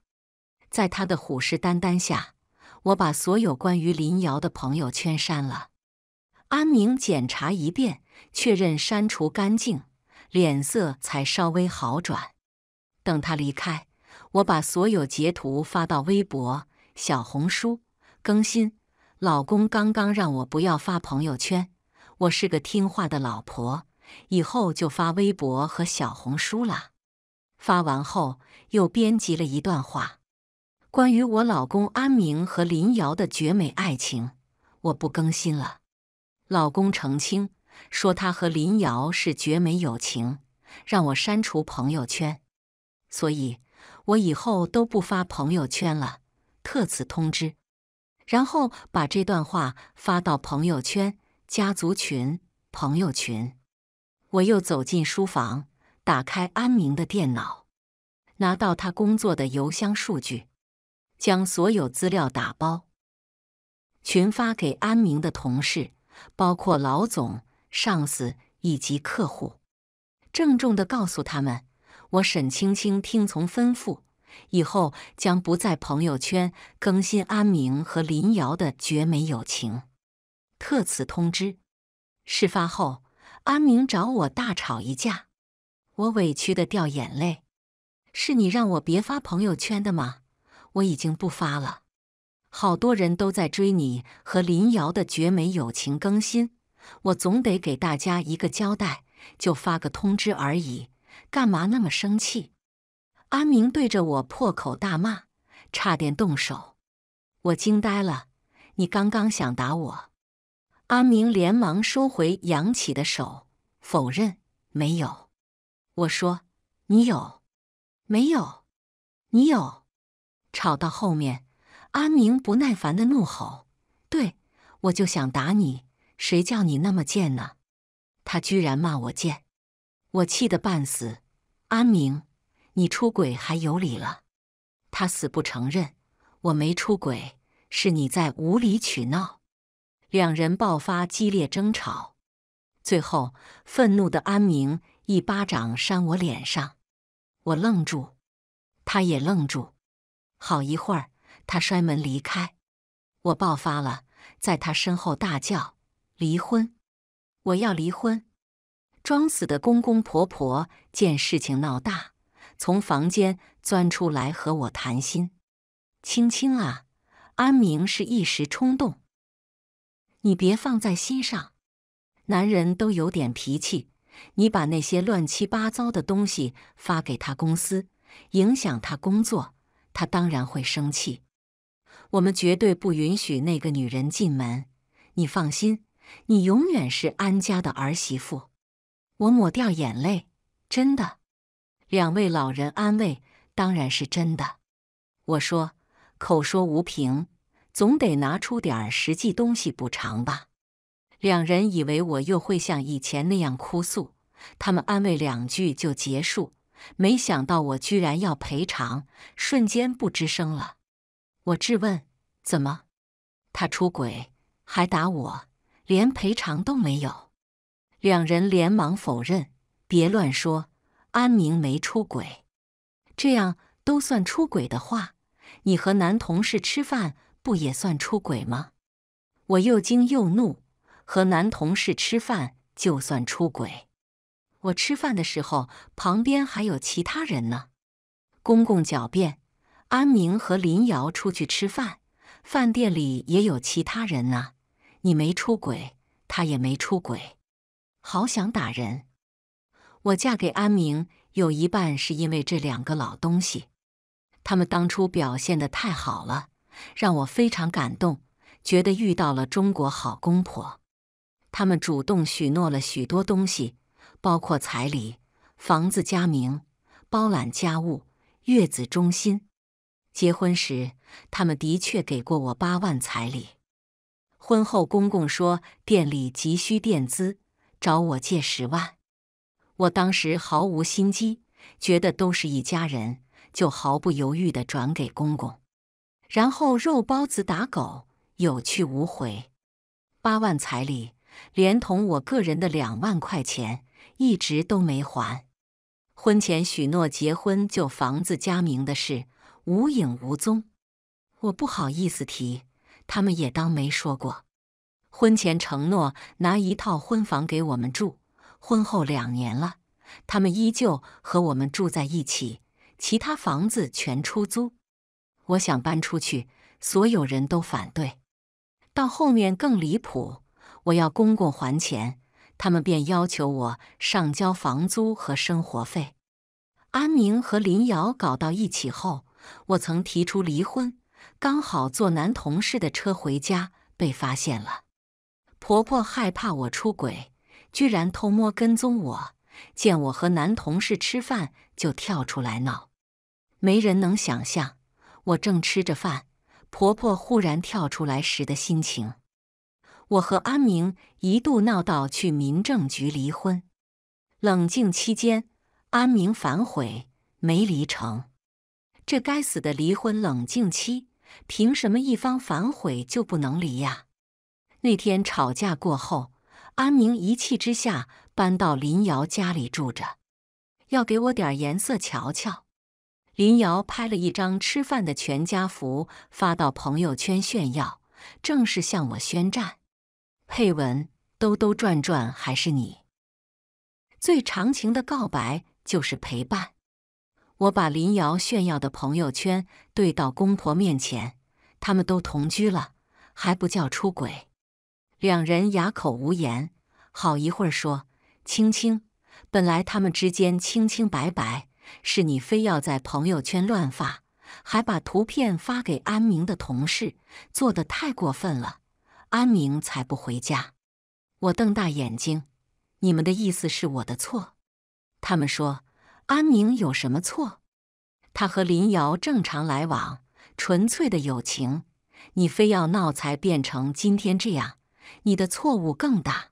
在他的虎视眈眈下，我把所有关于林瑶的朋友圈删了。阿明检查一遍，确认删除干净，脸色才稍微好转。等他离开，我把所有截图发到微博、小红书更新。老公刚刚让我不要发朋友圈，我是个听话的老婆，以后就发微博和小红书啦。发完后又编辑了一段话，关于我老公安明和林瑶的绝美爱情，我不更新了。老公澄清说他和林瑶是绝美友情，让我删除朋友圈，所以我以后都不发朋友圈了，特此通知。然后把这段话发到朋友圈、家族群、朋友群。我又走进书房，打开安明的电脑，拿到他工作的邮箱数据，将所有资料打包，群发给安明的同事，包括老总、上司以及客户。郑重的告诉他们，我沈青青听从吩咐。以后将不在朋友圈更新安明和林瑶的绝美友情，特此通知。事发后，安明找我大吵一架，我委屈的掉眼泪。是你让我别发朋友圈的吗？我已经不发了。好多人都在追你和林瑶的绝美友情更新，我总得给大家一个交代，就发个通知而已，干嘛那么生气？阿明对着我破口大骂，差点动手。我惊呆了。你刚刚想打我？阿明连忙收回扬起的手，否认没有。我说你有没有？你有？吵到后面，阿明不耐烦的怒吼：“对我就想打你，谁叫你那么贱呢？”他居然骂我贱，我气得半死。阿明。你出轨还有理了，他死不承认，我没出轨，是你在无理取闹。两人爆发激烈争吵，最后愤怒的安明一巴掌扇我脸上，我愣住，他也愣住，好一会儿，他摔门离开。我爆发了，在他身后大叫：“离婚，我要离婚！”装死的公公婆婆见事情闹大。从房间钻出来和我谈心，青青啊，安明是一时冲动，你别放在心上。男人都有点脾气，你把那些乱七八糟的东西发给他公司，影响他工作，他当然会生气。我们绝对不允许那个女人进门，你放心，你永远是安家的儿媳妇。我抹掉眼泪，真的。两位老人安慰，当然是真的。我说：“口说无凭，总得拿出点实际东西补偿吧。”两人以为我又会像以前那样哭诉，他们安慰两句就结束。没想到我居然要赔偿，瞬间不吱声了。我质问：“怎么？他出轨还打我，连赔偿都没有？”两人连忙否认：“别乱说。”安明没出轨，这样都算出轨的话，你和男同事吃饭不也算出轨吗？我又惊又怒，和男同事吃饭就算出轨？我吃饭的时候旁边还有其他人呢。公公狡辩，安明和林瑶出去吃饭，饭店里也有其他人呢。你没出轨，他也没出轨，好想打人。我嫁给安明有一半是因为这两个老东西，他们当初表现的太好了，让我非常感动，觉得遇到了中国好公婆。他们主动许诺了许多东西，包括彩礼、房子、加名、包揽家务、月子中心。结婚时，他们的确给过我八万彩礼。婚后，公公说店里急需垫资，找我借十万。我当时毫无心机，觉得都是一家人，就毫不犹豫地转给公公。然后肉包子打狗，有去无回。八万彩礼，连同我个人的两万块钱，一直都没还。婚前许诺结婚就房子加名的事，无影无踪。我不好意思提，他们也当没说过。婚前承诺拿一套婚房给我们住。婚后两年了，他们依旧和我们住在一起，其他房子全出租。我想搬出去，所有人都反对。到后面更离谱，我要公公还钱，他们便要求我上交房租和生活费。安宁和林瑶搞到一起后，我曾提出离婚，刚好坐男同事的车回家被发现了，婆婆害怕我出轨。居然偷摸跟踪我，见我和男同事吃饭就跳出来闹。没人能想象我正吃着饭，婆婆忽然跳出来时的心情。我和安明一度闹到去民政局离婚。冷静期间，安明反悔，没离成。这该死的离婚冷静期，凭什么一方反悔就不能离呀？那天吵架过后。安宁一气之下搬到林瑶家里住着，要给我点颜色瞧瞧。林瑶拍了一张吃饭的全家福发到朋友圈炫耀，正式向我宣战。配文：兜兜转转还是你。最长情的告白就是陪伴。我把林瑶炫耀的朋友圈对到公婆面前，他们都同居了，还不叫出轨？两人哑口无言，好一会儿说：“青青，本来他们之间清清白白，是你非要在朋友圈乱发，还把图片发给安明的同事，做的太过分了，安明才不回家。”我瞪大眼睛：“你们的意思是我的错？”他们说：“安宁有什么错？他和林瑶正常来往，纯粹的友情，你非要闹才变成今天这样。”你的错误更大，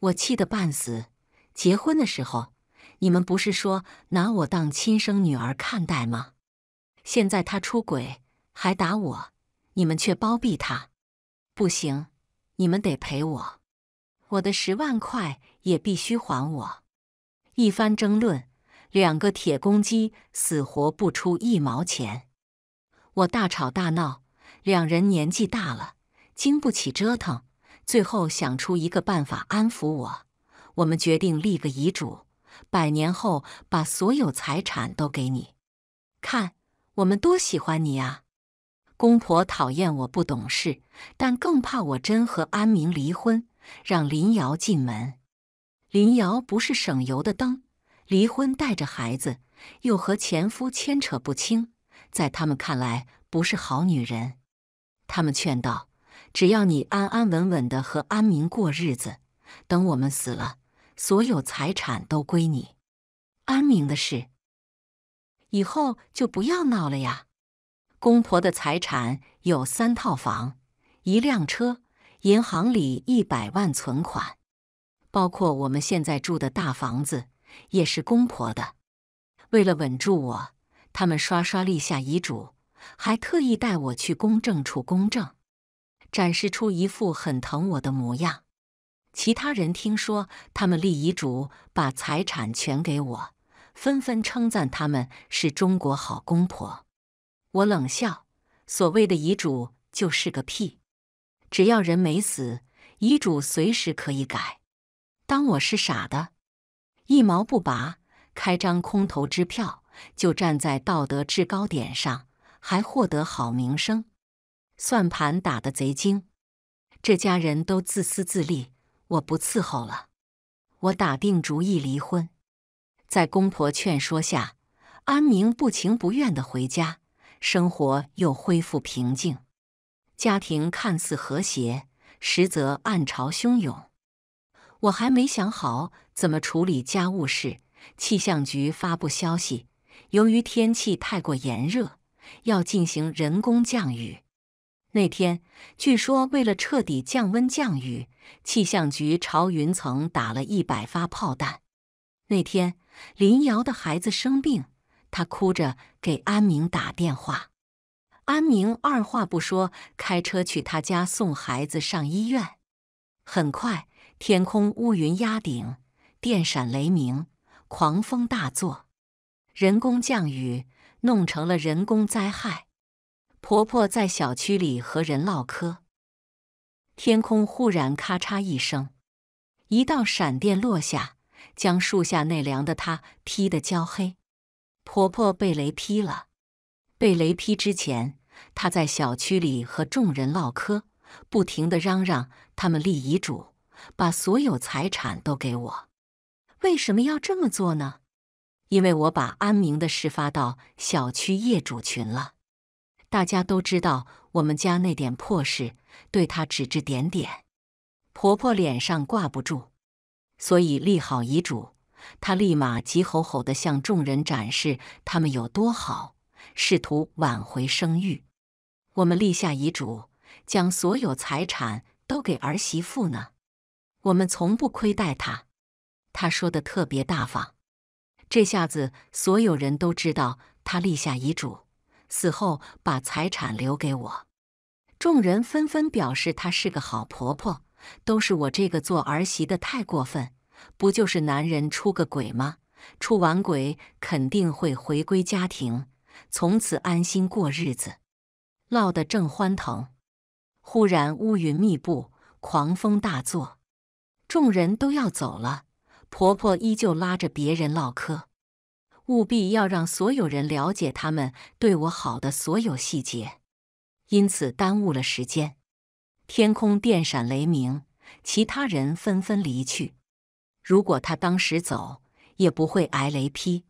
我气得半死。结婚的时候，你们不是说拿我当亲生女儿看待吗？现在他出轨还打我，你们却包庇他，不行，你们得赔我，我的十万块也必须还我。一番争论，两个铁公鸡死活不出一毛钱。我大吵大闹，两人年纪大了，经不起折腾。最后想出一个办法安抚我，我们决定立个遗嘱，百年后把所有财产都给你。看我们多喜欢你啊！公婆讨厌我不懂事，但更怕我真和安明离婚，让林瑶进门。林瑶不是省油的灯，离婚带着孩子，又和前夫牵扯不清，在他们看来不是好女人。他们劝道。只要你安安稳稳的和安明过日子，等我们死了，所有财产都归你。安明的事以后就不要闹了呀。公婆的财产有三套房、一辆车、银行里一百万存款，包括我们现在住的大房子也是公婆的。为了稳住我，他们刷刷立下遗嘱，还特意带我去公证处公证。展示出一副很疼我的模样。其他人听说他们立遗嘱把财产全给我，纷纷称赞他们是中国好公婆。我冷笑：所谓的遗嘱就是个屁！只要人没死，遗嘱随时可以改。当我是傻的？一毛不拔，开张空头支票，就站在道德制高点上，还获得好名声？算盘打得贼精，这家人都自私自利，我不伺候了。我打定主意离婚，在公婆劝说下，安明不情不愿地回家，生活又恢复平静。家庭看似和谐，实则暗潮汹涌。我还没想好怎么处理家务事，气象局发布消息，由于天气太过炎热，要进行人工降雨。那天，据说为了彻底降温降雨，气象局朝云层打了一百发炮弹。那天，林瑶的孩子生病，她哭着给安明打电话。安明二话不说，开车去他家送孩子上医院。很快，天空乌云压顶，电闪雷鸣，狂风大作，人工降雨弄成了人工灾害。婆婆在小区里和人唠嗑，天空忽然咔嚓一声，一道闪电落下，将树下那凉的她劈得焦黑。婆婆被雷劈了。被雷劈之前，她在小区里和众人唠嗑，不停的嚷嚷：“他们立遗嘱，把所有财产都给我。为什么要这么做呢？因为我把安明的事发到小区业主群了。”大家都知道我们家那点破事，对她指指点点，婆婆脸上挂不住，所以立好遗嘱，她立马急吼吼地向众人展示他们有多好，试图挽回声誉。我们立下遗嘱，将所有财产都给儿媳妇呢，我们从不亏待她。她说的特别大方，这下子所有人都知道她立下遗嘱。死后把财产留给我。众人纷纷表示，她是个好婆婆。都是我这个做儿媳的太过分。不就是男人出个轨吗？出完轨肯定会回归家庭，从此安心过日子。闹得正欢腾，忽然乌云密布，狂风大作，众人都要走了。婆婆依旧拉着别人唠嗑。务必要让所有人了解他们对我好的所有细节，因此耽误了时间。天空电闪雷鸣，其他人纷纷离去。如果他当时走，也不会挨雷劈，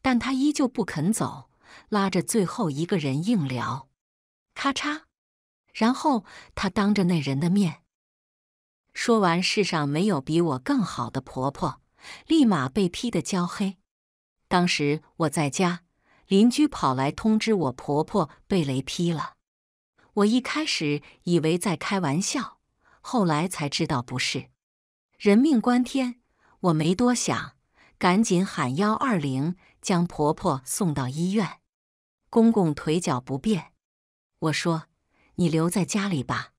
但他依旧不肯走，拉着最后一个人硬聊。咔嚓，然后他当着那人的面，说完“世上没有比我更好的婆婆”，立马被劈得焦黑。当时我在家，邻居跑来通知我婆婆被雷劈了。我一开始以为在开玩笑，后来才知道不是。人命关天，我没多想，赶紧喊幺二零将婆婆送到医院。公公腿脚不便，我说你留在家里吧，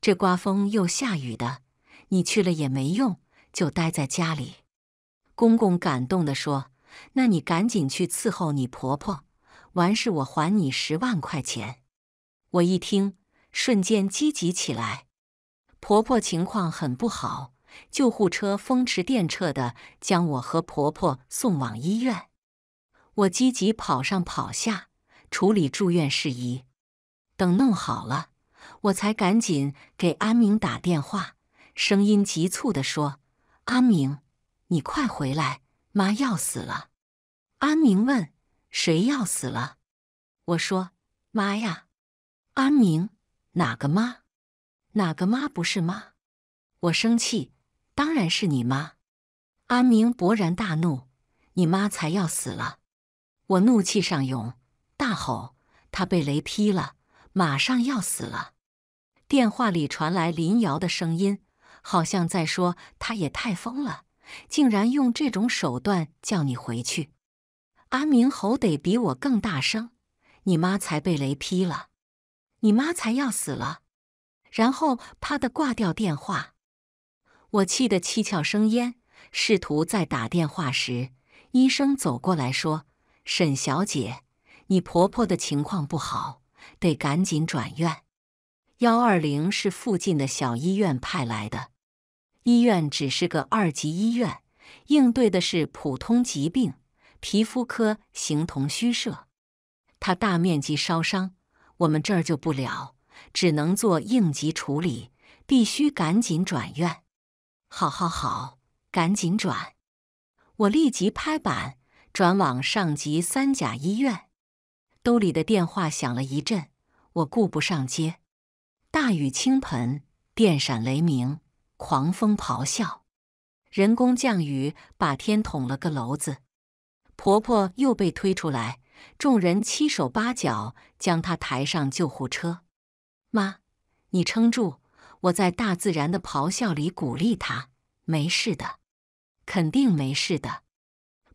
这刮风又下雨的，你去了也没用，就待在家里。公公感动的说。那你赶紧去伺候你婆婆，完事我还你十万块钱。我一听，瞬间积极起来。婆婆情况很不好，救护车风驰电掣的将我和婆婆送往医院。我积极跑上跑下处理住院事宜，等弄好了，我才赶紧给阿明打电话，声音急促的说：“阿明，你快回来！”妈要死了，安明问：“谁要死了？”我说：“妈呀！”安明：“哪个妈？哪个妈不是妈？”我生气：“当然是你妈！”安明勃然大怒：“你妈才要死了！”我怒气上涌，大吼：“她被雷劈了，马上要死了！”电话里传来林瑶的声音，好像在说：“她也太疯了。”竟然用这种手段叫你回去，阿明吼得比我更大声，你妈才被雷劈了，你妈才要死了，然后啪的挂掉电话。我气得七窍生烟，试图再打电话时，医生走过来说：“沈小姐，你婆婆的情况不好，得赶紧转院。幺二零是附近的小医院派来的。”医院只是个二级医院，应对的是普通疾病，皮肤科形同虚设。他大面积烧伤，我们这儿救不了，只能做应急处理，必须赶紧转院。好，好，好，赶紧转！我立即拍板，转往上级三甲医院。兜里的电话响了一阵，我顾不上接。大雨倾盆，电闪雷鸣。狂风咆哮，人工降雨把天捅了个篓子，婆婆又被推出来，众人七手八脚将她抬上救护车。妈，你撑住，我在大自然的咆哮里鼓励她，没事的，肯定没事的。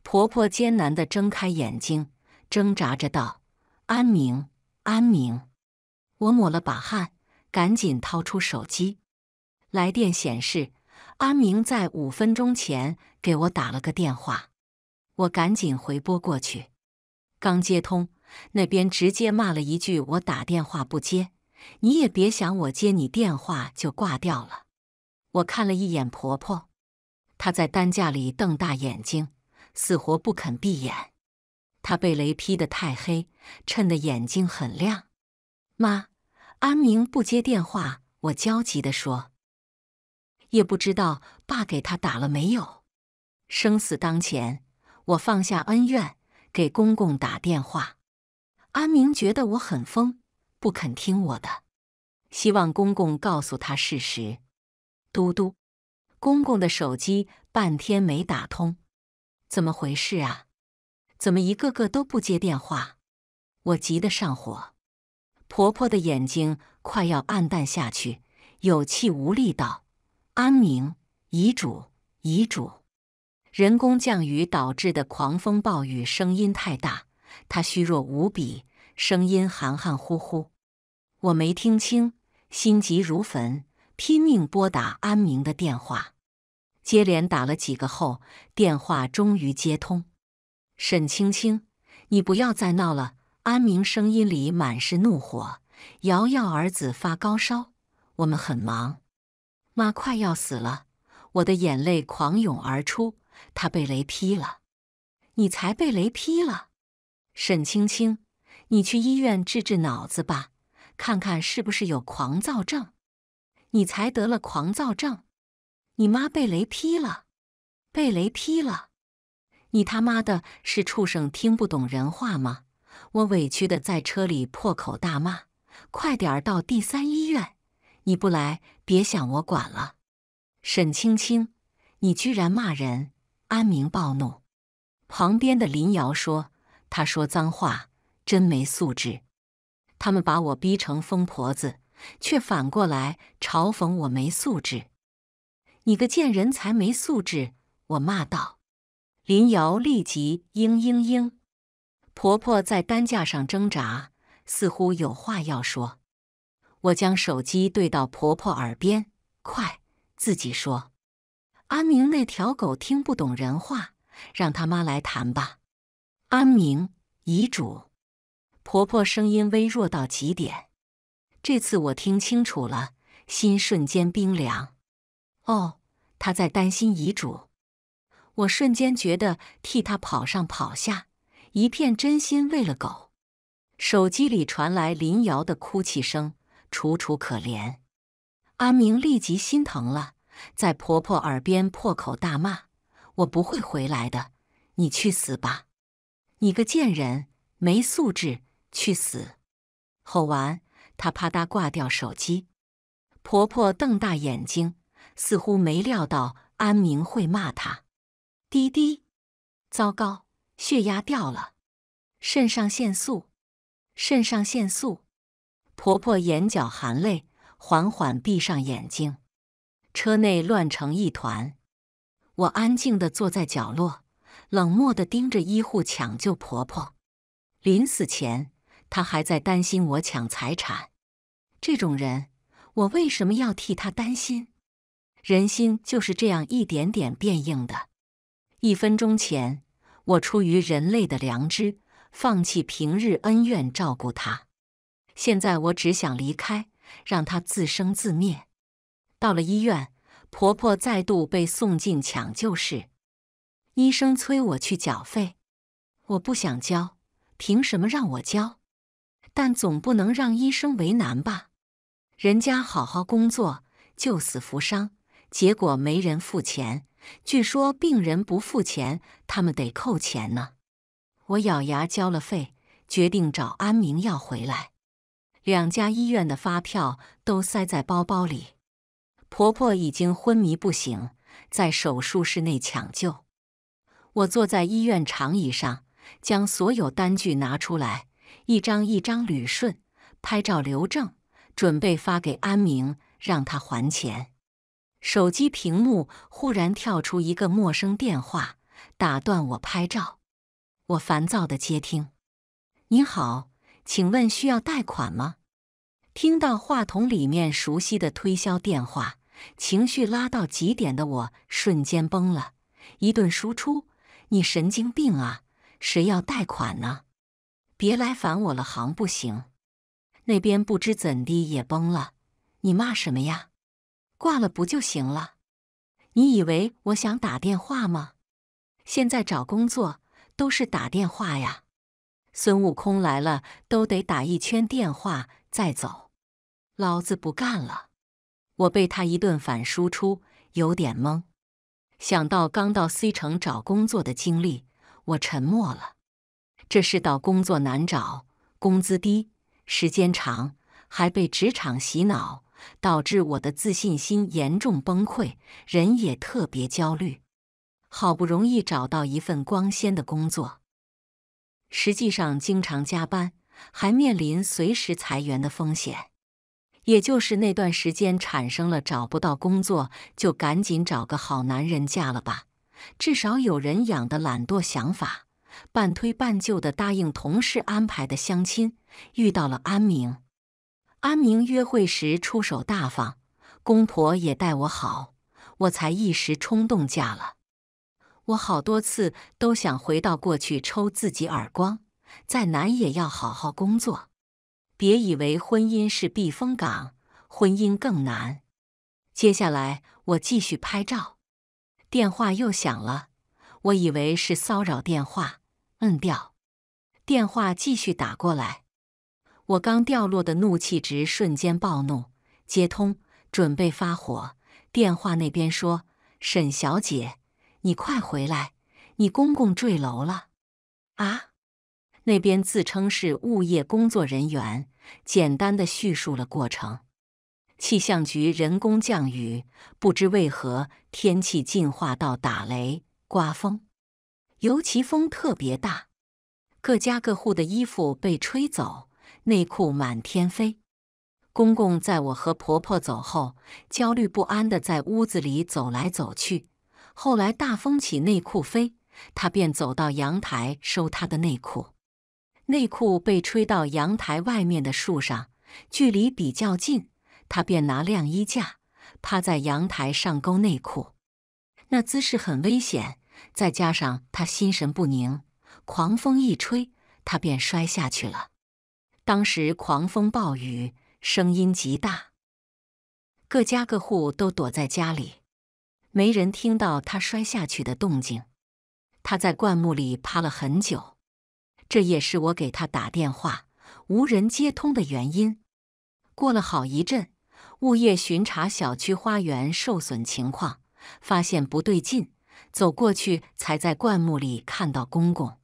婆婆艰难的睁开眼睛，挣扎着道：“安明，安明。”我抹了把汗，赶紧掏出手机。来电显示，安明在五分钟前给我打了个电话，我赶紧回拨过去。刚接通，那边直接骂了一句：“我打电话不接，你也别想我接你电话就挂掉了。”我看了一眼婆婆，她在担架里瞪大眼睛，死活不肯闭眼。她被雷劈得太黑，衬得眼睛很亮。妈，安明不接电话，我焦急地说。也不知道爸给他打了没有。生死当前，我放下恩怨，给公公打电话。安明觉得我很疯，不肯听我的，希望公公告诉他事实。嘟嘟，公公的手机半天没打通，怎么回事啊？怎么一个个都不接电话？我急得上火。婆婆的眼睛快要暗淡下去，有气无力道。安明，遗嘱，遗嘱！人工降雨导致的狂风暴雨，声音太大，他虚弱无比，声音含含糊糊，我没听清。心急如焚，拼命拨打安明的电话。接连打了几个后，电话终于接通。沈青青，你不要再闹了！安明声音里满是怒火。瑶瑶儿子发高烧，我们很忙。妈快要死了，我的眼泪狂涌而出。她被雷劈了，你才被雷劈了。沈青青，你去医院治治脑子吧，看看是不是有狂躁症。你才得了狂躁症，你妈被雷劈了，被雷劈了。你他妈的是畜生，听不懂人话吗？我委屈的在车里破口大骂，快点儿到第三医院。你不来，别想我管了，沈青青，你居然骂人！安明暴怒。旁边的林瑶说：“她说脏话，真没素质。”他们把我逼成疯婆子，却反过来嘲讽我没素质。你个贱人才没素质！我骂道。林瑶立即嘤嘤嘤。婆婆在担架上挣扎，似乎有话要说。我将手机对到婆婆耳边，快自己说。安明那条狗听不懂人话，让他妈来谈吧。安明遗嘱。婆婆声音微弱到极点。这次我听清楚了，心瞬间冰凉。哦，她在担心遗嘱。我瞬间觉得替她跑上跑下，一片真心喂了狗。手机里传来林瑶的哭泣声。楚楚可怜，阿明立即心疼了，在婆婆耳边破口大骂：“我不会回来的，你去死吧！你个贱人，没素质，去死！”吼完，他啪嗒挂掉手机。婆婆瞪大眼睛，似乎没料到安明会骂她。滴滴，糟糕，血压掉了，肾上腺素，肾上腺素。婆婆眼角含泪，缓缓闭上眼睛。车内乱成一团，我安静地坐在角落，冷漠地盯着医护抢救婆婆。临死前，她还在担心我抢财产。这种人，我为什么要替他担心？人心就是这样一点点变硬的。一分钟前，我出于人类的良知，放弃平日恩怨，照顾她。现在我只想离开，让他自生自灭。到了医院，婆婆再度被送进抢救室。医生催我去缴费，我不想交，凭什么让我交？但总不能让医生为难吧？人家好好工作，救死扶伤，结果没人付钱。据说病人不付钱，他们得扣钱呢。我咬牙交了费，决定找安明要回来。两家医院的发票都塞在包包里，婆婆已经昏迷不醒，在手术室内抢救。我坐在医院长椅上，将所有单据拿出来，一张一张捋顺，拍照留证，准备发给安明，让他还钱。手机屏幕忽然跳出一个陌生电话，打断我拍照。我烦躁地接听：“你好。”请问需要贷款吗？听到话筒里面熟悉的推销电话，情绪拉到极点的我瞬间崩了，一顿输出：“你神经病啊！谁要贷款呢？别来烦我了，行不行？”那边不知怎地也崩了，你骂什么呀？挂了不就行了？你以为我想打电话吗？现在找工作都是打电话呀。孙悟空来了，都得打一圈电话再走。老子不干了！我被他一顿反输出，有点懵。想到刚到 C 城找工作的经历，我沉默了。这世道，工作难找，工资低，时间长，还被职场洗脑，导致我的自信心严重崩溃，人也特别焦虑。好不容易找到一份光鲜的工作。实际上经常加班，还面临随时裁员的风险。也就是那段时间产生了找不到工作就赶紧找个好男人嫁了吧，至少有人养的懒惰想法。半推半就的答应同事安排的相亲，遇到了安明。安明约会时出手大方，公婆也待我好，我才一时冲动嫁了。我好多次都想回到过去抽自己耳光，再难也要好好工作。别以为婚姻是避风港，婚姻更难。接下来我继续拍照，电话又响了，我以为是骚扰电话，摁掉。电话继续打过来，我刚掉落的怒气值瞬间暴怒，接通准备发火。电话那边说：“沈小姐。”你快回来！你公公坠楼了，啊！那边自称是物业工作人员，简单的叙述了过程：气象局人工降雨，不知为何天气进化到打雷、刮风，尤其风特别大，各家各户的衣服被吹走，内裤满天飞。公公在我和婆婆走后，焦虑不安的在屋子里走来走去。后来大风起，内裤飞，他便走到阳台收他的内裤。内裤被吹到阳台外面的树上，距离比较近，他便拿晾衣架趴在阳台上勾内裤。那姿势很危险，再加上他心神不宁，狂风一吹，他便摔下去了。当时狂风暴雨，声音极大，各家各户都躲在家里。没人听到他摔下去的动静，他在灌木里趴了很久，这也是我给他打电话无人接通的原因。过了好一阵，物业巡查小区花园受损情况，发现不对劲，走过去才在灌木里看到公公。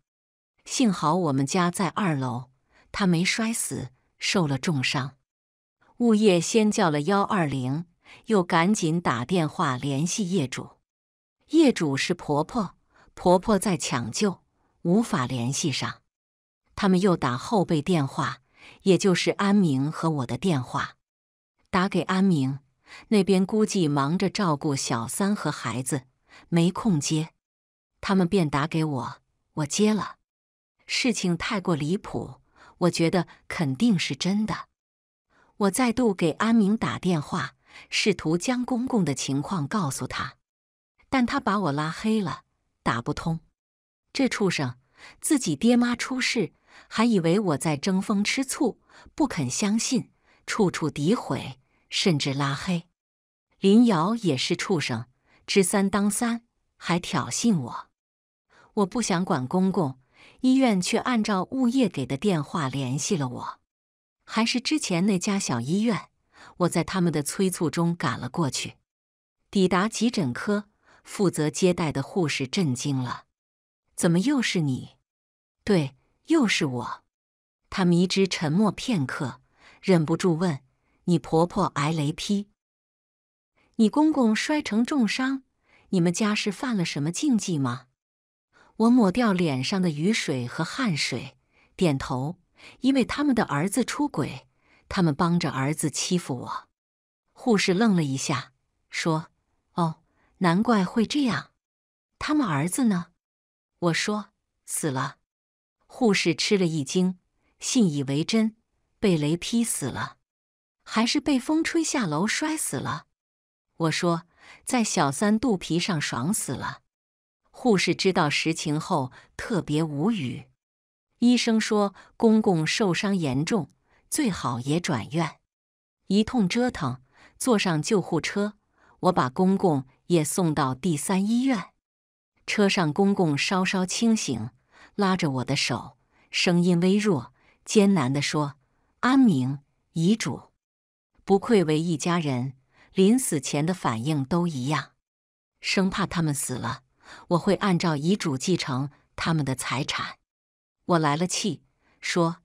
幸好我们家在二楼，他没摔死，受了重伤。物业先叫了幺二零。又赶紧打电话联系业主，业主是婆婆，婆婆在抢救，无法联系上。他们又打后背电话，也就是安明和我的电话，打给安明，那边估计忙着照顾小三和孩子，没空接。他们便打给我，我接了。事情太过离谱，我觉得肯定是真的。我再度给安明打电话。试图将公公的情况告诉他，但他把我拉黑了，打不通。这畜生自己爹妈出事，还以为我在争风吃醋，不肯相信，处处诋毁，甚至拉黑。林瑶也是畜生，知三当三，还挑衅我。我不想管公公，医院却按照物业给的电话联系了我，还是之前那家小医院。我在他们的催促中赶了过去，抵达急诊科，负责接待的护士震惊了：“怎么又是你？对，又是我。”她迷之沉默片刻，忍不住问：“你婆婆挨雷劈，你公公摔成重伤，你们家是犯了什么禁忌吗？”我抹掉脸上的雨水和汗水，点头：“因为他们的儿子出轨。”他们帮着儿子欺负我，护士愣了一下，说：“哦，难怪会这样。他们儿子呢？”我说：“死了。”护士吃了一惊，信以为真，被雷劈死了，还是被风吹下楼摔死了？我说：“在小三肚皮上爽死了。”护士知道实情后特别无语。医生说：“公公受伤严重。”最好也转院，一通折腾，坐上救护车，我把公公也送到第三医院。车上，公公稍稍清醒，拉着我的手，声音微弱、艰难的说：“安明，遗嘱。”不愧为一家人，临死前的反应都一样。生怕他们死了，我会按照遗嘱继承他们的财产。我来了气，说。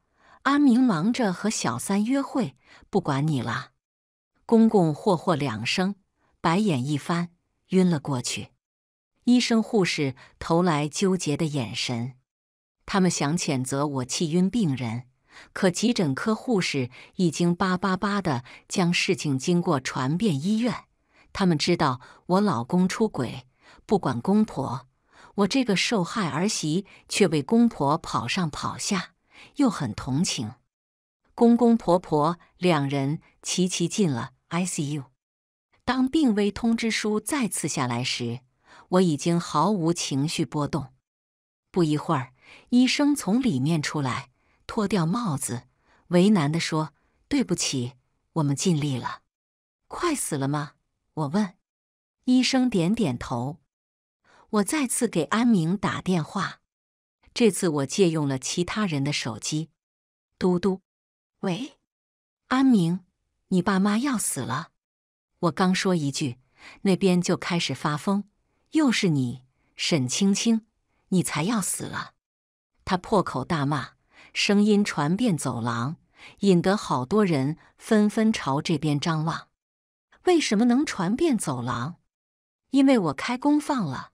安明忙着和小三约会，不管你了。公公霍霍两声，白眼一翻，晕了过去。医生护士投来纠结的眼神。他们想谴责我气晕病人，可急诊科护士已经叭叭叭的将事情经过传遍医院。他们知道我老公出轨，不管公婆，我这个受害儿媳却为公婆跑上跑下。又很同情，公公婆婆两人齐齐进了 ICU。当病危通知书再次下来时，我已经毫无情绪波动。不一会儿，医生从里面出来，脱掉帽子，为难的说：“对不起，我们尽力了。”“快死了吗？”我问。医生点点头。我再次给安明打电话。这次我借用了其他人的手机。嘟嘟，喂，安明，你爸妈要死了！我刚说一句，那边就开始发疯。又是你，沈青青，你才要死了！他破口大骂，声音传遍走廊，引得好多人纷纷朝这边张望。为什么能传遍走廊？因为我开功放了。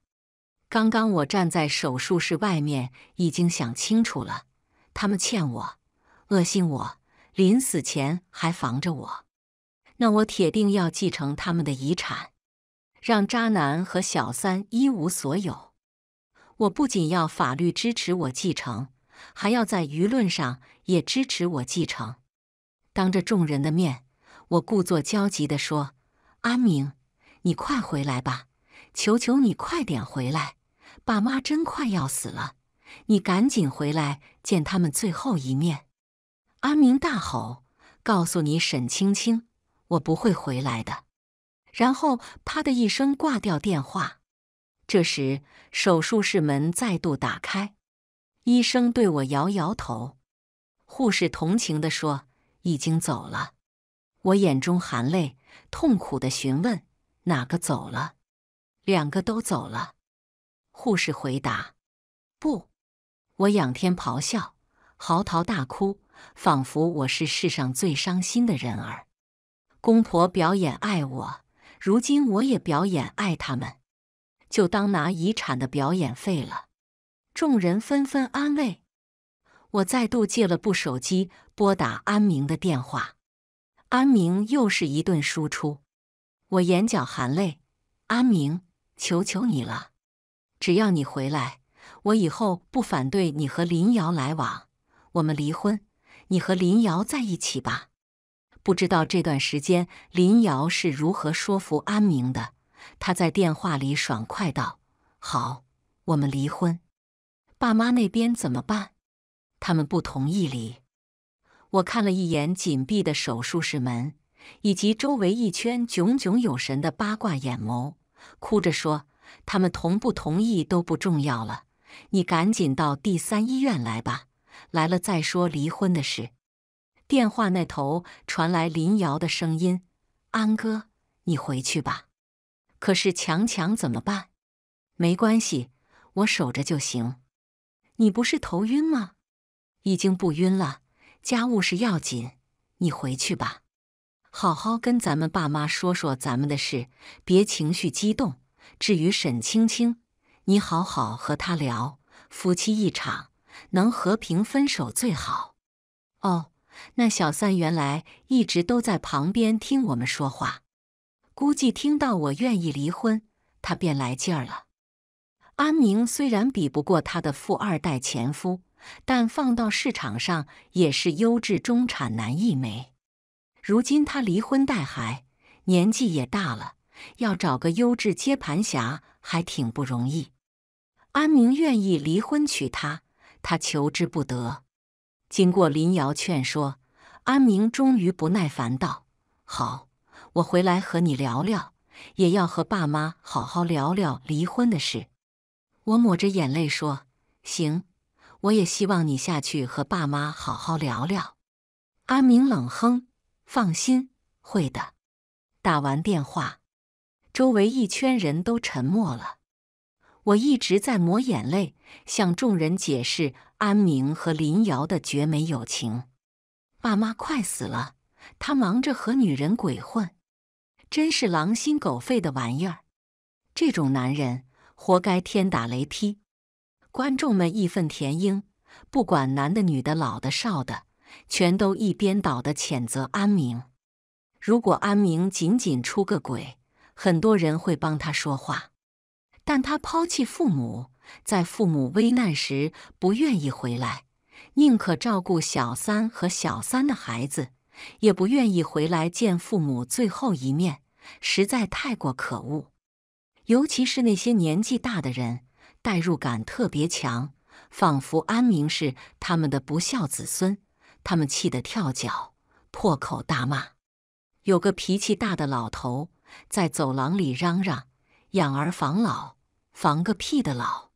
刚刚我站在手术室外面，已经想清楚了，他们欠我，恶心我，临死前还防着我，那我铁定要继承他们的遗产，让渣男和小三一无所有。我不仅要法律支持我继承，还要在舆论上也支持我继承。当着众人的面，我故作焦急地说：“阿明，你快回来吧，求求你快点回来。”爸妈真快要死了，你赶紧回来见他们最后一面！阿明大吼：“告诉你沈青青，我不会回来的。”然后啪的一声挂掉电话。这时手术室门再度打开，医生对我摇摇头，护士同情的说：“已经走了。”我眼中含泪，痛苦的询问：“哪个走了？”“两个都走了。”护士回答：“不，我仰天咆哮，嚎啕大哭，仿佛我是世上最伤心的人儿。公婆表演爱我，如今我也表演爱他们，就当拿遗产的表演费了。”众人纷纷安慰我，再度借了部手机拨打安明的电话。安明又是一顿输出，我眼角含泪：“安明，求求你了。”只要你回来，我以后不反对你和林瑶来往。我们离婚，你和林瑶在一起吧。不知道这段时间林瑶是如何说服安明的。他在电话里爽快道：“好，我们离婚。”爸妈那边怎么办？他们不同意离。我看了一眼紧闭的手术室门，以及周围一圈炯炯有神的八卦眼眸，哭着说。他们同不同意都不重要了，你赶紧到第三医院来吧。来了再说离婚的事。电话那头传来林瑶的声音：“安哥，你回去吧。可是强强怎么办？没关系，我守着就行。你不是头晕吗？已经不晕了。家务事要紧，你回去吧。好好跟咱们爸妈说说咱们的事，别情绪激动。”至于沈青青，你好好和他聊，夫妻一场，能和平分手最好。哦，那小三原来一直都在旁边听我们说话，估计听到我愿意离婚，他便来劲儿了。安宁虽然比不过他的富二代前夫，但放到市场上也是优质中产男一枚。如今他离婚带孩，年纪也大了。要找个优质接盘侠还挺不容易。安明愿意离婚娶她，她求之不得。经过林瑶劝说，安明终于不耐烦道：“好，我回来和你聊聊，也要和爸妈好好聊聊离婚的事。”我抹着眼泪说：“行，我也希望你下去和爸妈好好聊聊。”安明冷哼：“放心，会的。”打完电话。周围一圈人都沉默了。我一直在抹眼泪，向众人解释安明和林瑶的绝美友情。爸妈快死了，他忙着和女人鬼混，真是狼心狗肺的玩意儿！这种男人活该天打雷劈！观众们义愤填膺，不管男的、女的、老的、少的，全都一边倒的谴责安明。如果安明仅仅出个轨，很多人会帮他说话，但他抛弃父母，在父母危难时不愿意回来，宁可照顾小三和小三的孩子，也不愿意回来见父母最后一面，实在太过可恶。尤其是那些年纪大的人，代入感特别强，仿佛安明是他们的不孝子孙，他们气得跳脚，破口大骂。有个脾气大的老头。在走廊里嚷嚷：“养儿防老，防个屁的老！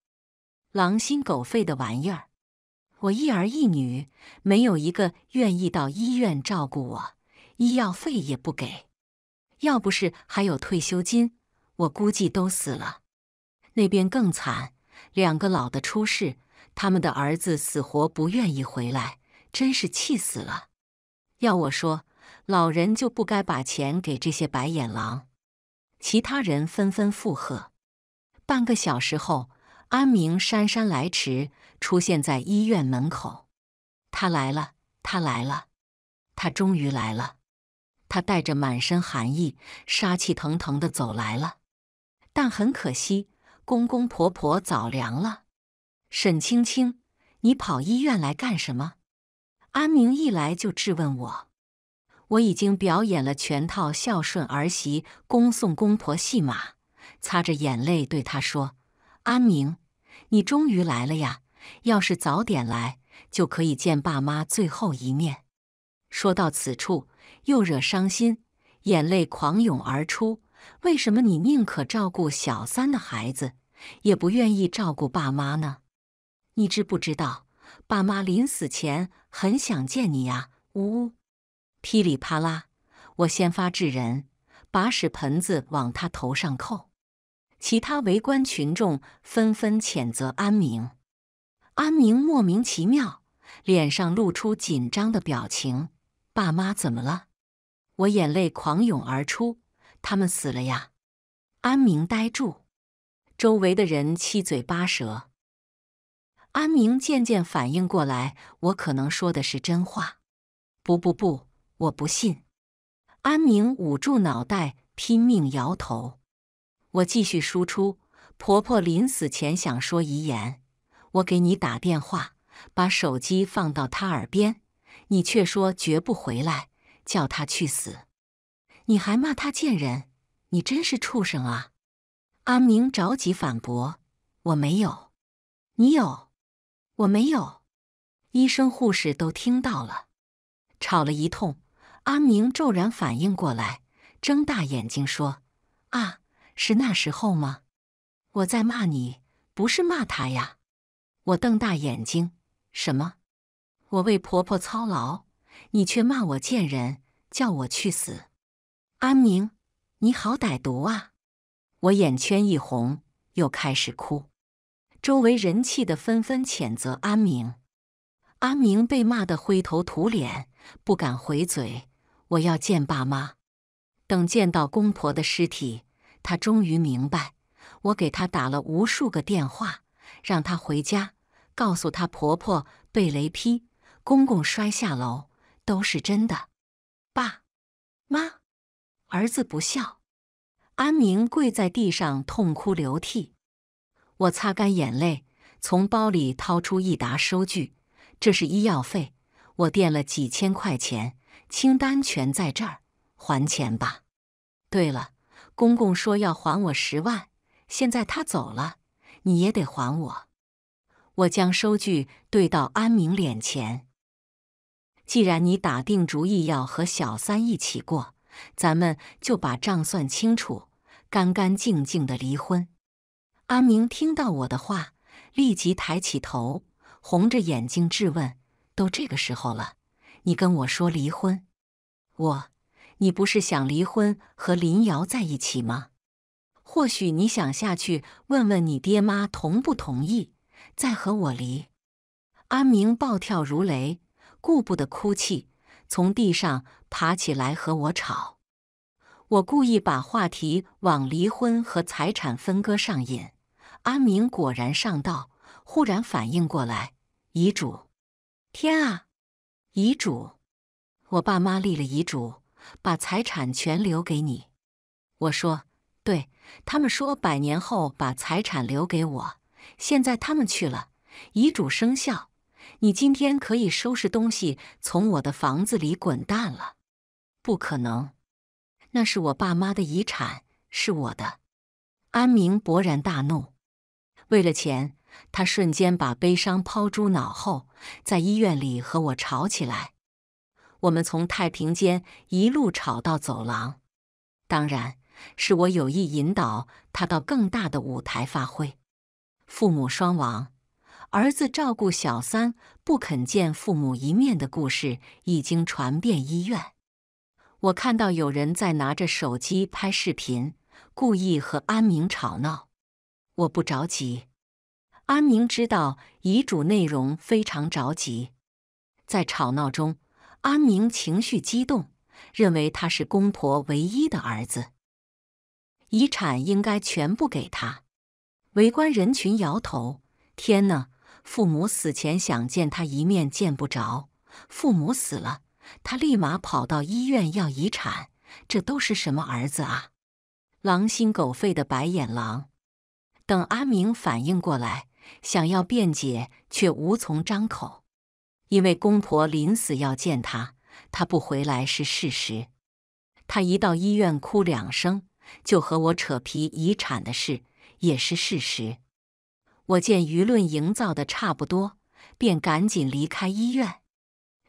狼心狗肺的玩意儿！我一儿一女，没有一个愿意到医院照顾我，医药费也不给。要不是还有退休金，我估计都死了。那边更惨，两个老的出事，他们的儿子死活不愿意回来，真是气死了。要我说……”老人就不该把钱给这些白眼狼。其他人纷纷附和。半个小时后，安明姗姗来迟，出现在医院门口。他来了，他来了，他终于来了。他带着满身寒意，杀气腾腾的走来了。但很可惜，公公婆婆早凉了。沈青青，你跑医院来干什么？安明一来就质问我。我已经表演了全套孝顺儿媳恭送公婆戏码，擦着眼泪对他说：“阿明，你终于来了呀！要是早点来，就可以见爸妈最后一面。”说到此处，又惹伤心，眼泪狂涌而出。为什么你宁可照顾小三的孩子，也不愿意照顾爸妈呢？你知不知道，爸妈临死前很想见你呀！呜。噼里啪啦！我先发制人，把屎盆子往他头上扣。其他围观群众纷纷谴责安明。安明莫名其妙，脸上露出紧张的表情：“爸妈怎么了？”我眼泪狂涌而出：“他们死了呀！”安明呆住，周围的人七嘴八舌。安明渐渐反应过来，我可能说的是真话。“不不不！”我不信，安明捂住脑袋拼命摇头。我继续输出：婆婆临死前想说遗言，我给你打电话，把手机放到她耳边，你却说绝不回来，叫她去死，你还骂她贱人，你真是畜生啊！安明着急反驳：“我没有，你有，我没有。”医生、护士都听到了，吵了一通。阿明骤然反应过来，睁大眼睛说：“啊，是那时候吗？我在骂你，不是骂他呀！”我瞪大眼睛：“什么？我为婆婆操劳，你却骂我贱人，叫我去死！”阿明，你好歹毒啊！我眼圈一红，又开始哭。周围人气的纷纷谴责阿明，阿明被骂得灰头土脸，不敢回嘴。我要见爸妈。等见到公婆的尸体，他终于明白，我给他打了无数个电话，让他回家，告诉他婆婆被雷劈，公公摔下楼都是真的。爸，妈，儿子不孝。安明跪在地上痛哭流涕。我擦干眼泪，从包里掏出一沓收据，这是医药费，我垫了几千块钱。清单全在这儿，还钱吧。对了，公公说要还我十万，现在他走了，你也得还我。我将收据对到安明脸前。既然你打定主意要和小三一起过，咱们就把账算清楚，干干净净的离婚。安明听到我的话，立即抬起头，红着眼睛质问：“都这个时候了，你跟我说离婚？”我，你不是想离婚和林瑶在一起吗？或许你想下去问问你爹妈同不同意，再和我离。安明暴跳如雷，顾不得哭泣，从地上爬起来和我吵。我故意把话题往离婚和财产分割上引，安明果然上道，忽然反应过来，遗嘱！天啊，遗嘱！我爸妈立了遗嘱，把财产全留给你。我说，对他们说百年后把财产留给我。现在他们去了，遗嘱生效，你今天可以收拾东西从我的房子里滚蛋了。不可能，那是我爸妈的遗产，是我的。安明勃然大怒，为了钱，他瞬间把悲伤抛诸脑后，在医院里和我吵起来。我们从太平间一路吵到走廊，当然是我有意引导他到更大的舞台发挥。父母双亡，儿子照顾小三不肯见父母一面的故事已经传遍医院。我看到有人在拿着手机拍视频，故意和安明吵闹。我不着急，安明知道遗嘱内容非常着急，在吵闹中。阿明情绪激动，认为他是公婆唯一的儿子，遗产应该全部给他。围观人群摇头：“天哪，父母死前想见他一面见不着，父母死了，他立马跑到医院要遗产，这都是什么儿子啊？狼心狗肺的白眼狼！”等阿明反应过来，想要辩解，却无从张口。因为公婆临死要见他，他不回来是事实。他一到医院哭两声，就和我扯皮遗产的事，也是事实。我见舆论营造的差不多，便赶紧离开医院，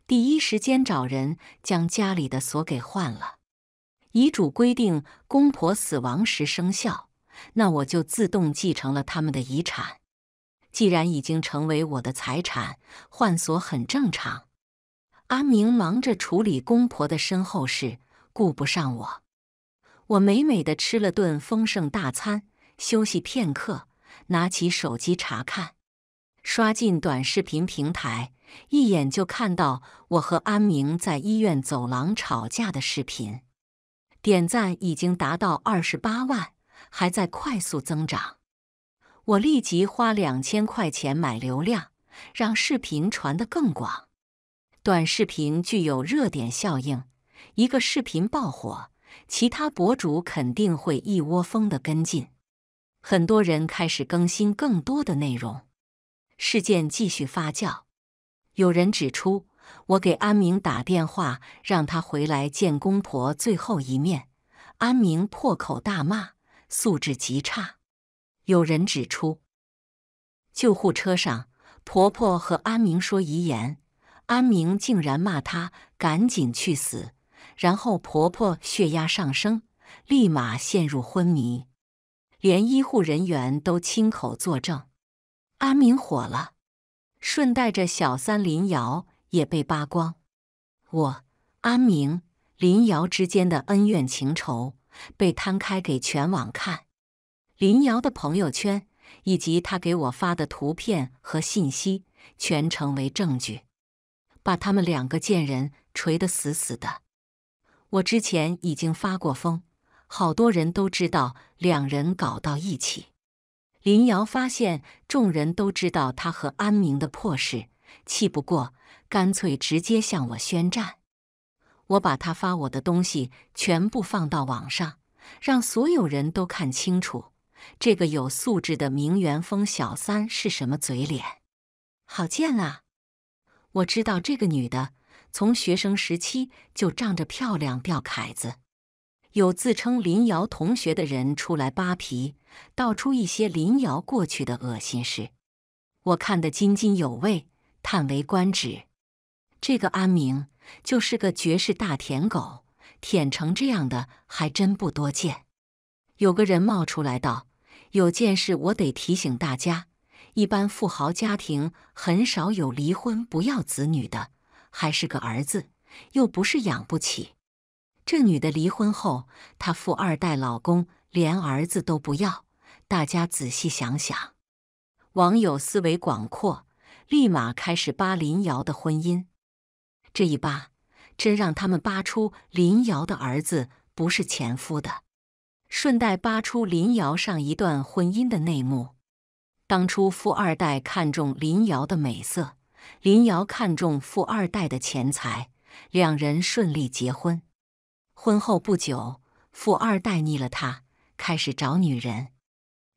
第一时间找人将家里的锁给换了。遗嘱规定公婆死亡时生效，那我就自动继承了他们的遗产。既然已经成为我的财产，换锁很正常。阿明忙着处理公婆的身后事，顾不上我。我美美的吃了顿丰盛大餐，休息片刻，拿起手机查看，刷进短视频平台，一眼就看到我和安明在医院走廊吵架的视频，点赞已经达到二十八万，还在快速增长。我立即花两千块钱买流量，让视频传得更广。短视频具有热点效应，一个视频爆火，其他博主肯定会一窝蜂的跟进。很多人开始更新更多的内容，事件继续发酵。有人指出，我给安明打电话，让他回来见公婆最后一面。安明破口大骂，素质极差。有人指出，救护车上，婆婆和安明说遗言，安明竟然骂她“赶紧去死”，然后婆婆血压上升，立马陷入昏迷，连医护人员都亲口作证。安明火了，顺带着小三林瑶也被扒光，我安明林瑶之间的恩怨情仇被摊开给全网看。林瑶的朋友圈以及他给我发的图片和信息，全成为证据，把他们两个贱人锤得死死的。我之前已经发过疯，好多人都知道两人搞到一起。林瑶发现众人都知道他和安明的破事，气不过，干脆直接向我宣战。我把他发我的东西全部放到网上，让所有人都看清楚。这个有素质的名媛风小三是什么嘴脸？好贱啊！我知道这个女的从学生时期就仗着漂亮吊凯子。有自称林瑶同学的人出来扒皮，道出一些林瑶过去的恶心事，我看得津津有味，叹为观止。这个安明就是个绝世大舔狗，舔成这样的还真不多见。有个人冒出来道：“有件事我得提醒大家，一般富豪家庭很少有离婚不要子女的，还是个儿子，又不是养不起。这女的离婚后，她富二代老公连儿子都不要，大家仔细想想。”网友思维广阔，立马开始扒林瑶的婚姻。这一扒，真让他们扒出林瑶的儿子不是前夫的。顺带扒出林瑶上一段婚姻的内幕。当初富二代看中林瑶的美色，林瑶看中富二代的钱财，两人顺利结婚。婚后不久，富二代腻了她，开始找女人。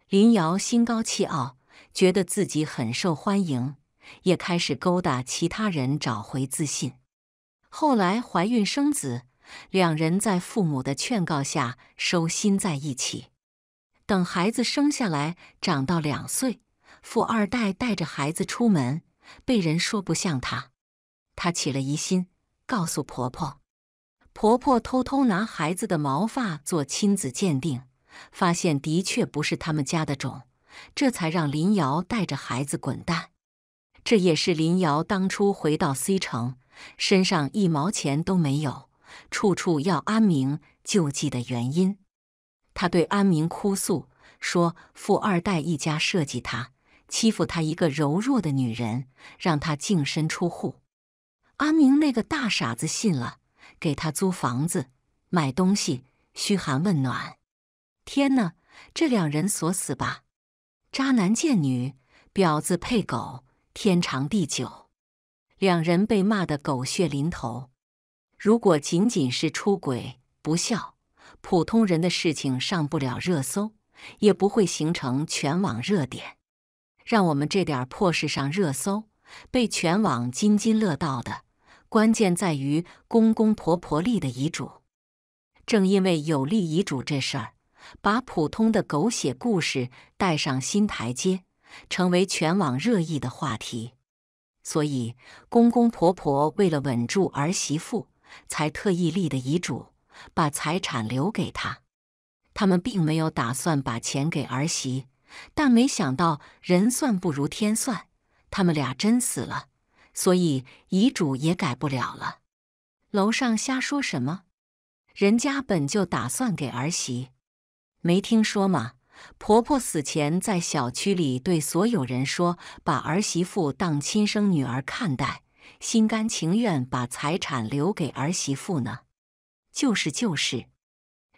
林瑶心高气傲，觉得自己很受欢迎，也开始勾搭其他人找回自信。后来怀孕生子。两人在父母的劝告下收心在一起，等孩子生下来，长到两岁，富二代带着孩子出门，被人说不像他，他起了疑心，告诉婆婆，婆婆偷偷拿孩子的毛发做亲子鉴定，发现的确不是他们家的种，这才让林瑶带着孩子滚蛋。这也是林瑶当初回到 C 城，身上一毛钱都没有。处处要安明救济的原因，他对安明哭诉说：“富二代一家设计他，欺负他一个柔弱的女人，让他净身出户。”安明那个大傻子信了，给他租房子、买东西，嘘寒问暖。天哪，这两人锁死吧！渣男贱女，婊子配狗，天长地久。两人被骂得狗血淋头。如果仅仅是出轨不孝，普通人的事情上不了热搜，也不会形成全网热点。让我们这点破事上热搜，被全网津津乐道的关键在于公公婆婆立的遗嘱。正因为有立遗嘱这事儿，把普通的狗血故事带上新台阶，成为全网热议的话题。所以，公公婆婆为了稳住儿媳妇。才特意立的遗嘱，把财产留给他。他们并没有打算把钱给儿媳，但没想到人算不如天算，他们俩真死了，所以遗嘱也改不了了。楼上瞎说什么？人家本就打算给儿媳，没听说吗？婆婆死前在小区里对所有人说：“把儿媳妇当亲生女儿看待。”心甘情愿把财产留给儿媳妇呢？就是就是，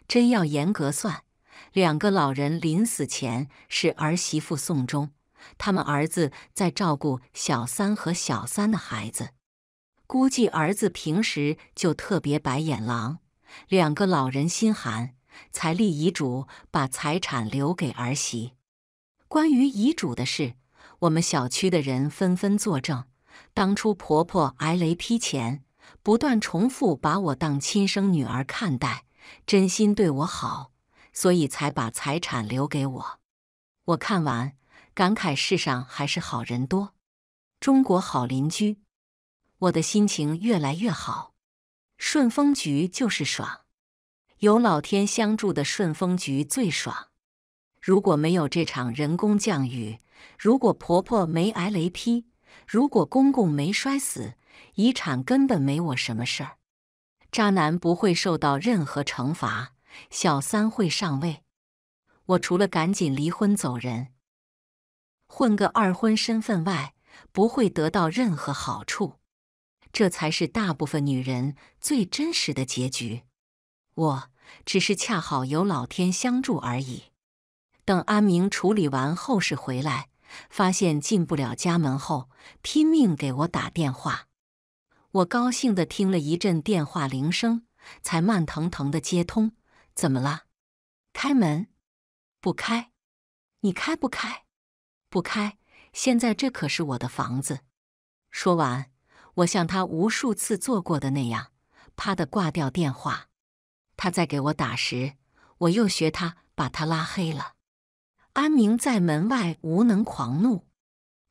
真要严格算，两个老人临死前是儿媳妇送终，他们儿子在照顾小三和小三的孩子，估计儿子平时就特别白眼狼，两个老人心寒，才立遗嘱把财产留给儿媳。关于遗嘱的事，我们小区的人纷纷作证。当初婆婆挨雷劈前，不断重复把我当亲生女儿看待，真心对我好，所以才把财产留给我。我看完感慨：世上还是好人多，中国好邻居。我的心情越来越好，顺风局就是爽，有老天相助的顺风局最爽。如果没有这场人工降雨，如果婆婆没挨雷劈，如果公公没摔死，遗产根本没我什么事儿。渣男不会受到任何惩罚，小三会上位。我除了赶紧离婚走人，混个二婚身份外，不会得到任何好处。这才是大部分女人最真实的结局。我只是恰好有老天相助而已。等阿明处理完后事回来。发现进不了家门后，拼命给我打电话。我高兴地听了一阵电话铃声，才慢腾腾地接通。怎么了？开门？不开？你开不开？不开！现在这可是我的房子。说完，我像他无数次做过的那样，啪的挂掉电话。他在给我打时，我又学他把他拉黑了。安明在门外无能狂怒。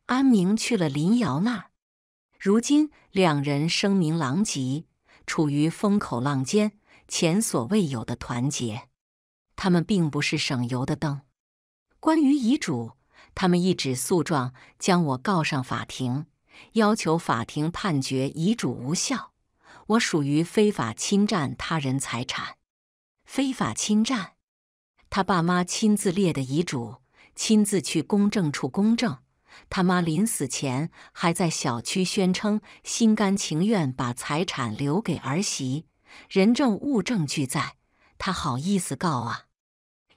安明去了林瑶那儿。如今两人声名狼藉，处于风口浪尖，前所未有的团结。他们并不是省油的灯。关于遗嘱，他们一纸诉状将我告上法庭，要求法庭判决遗嘱无效。我属于非法侵占他人财产，非法侵占。他爸妈亲自列的遗嘱，亲自去公证处公证。他妈临死前还在小区宣称心甘情愿把财产留给儿媳，人证物证俱在，他好意思告啊？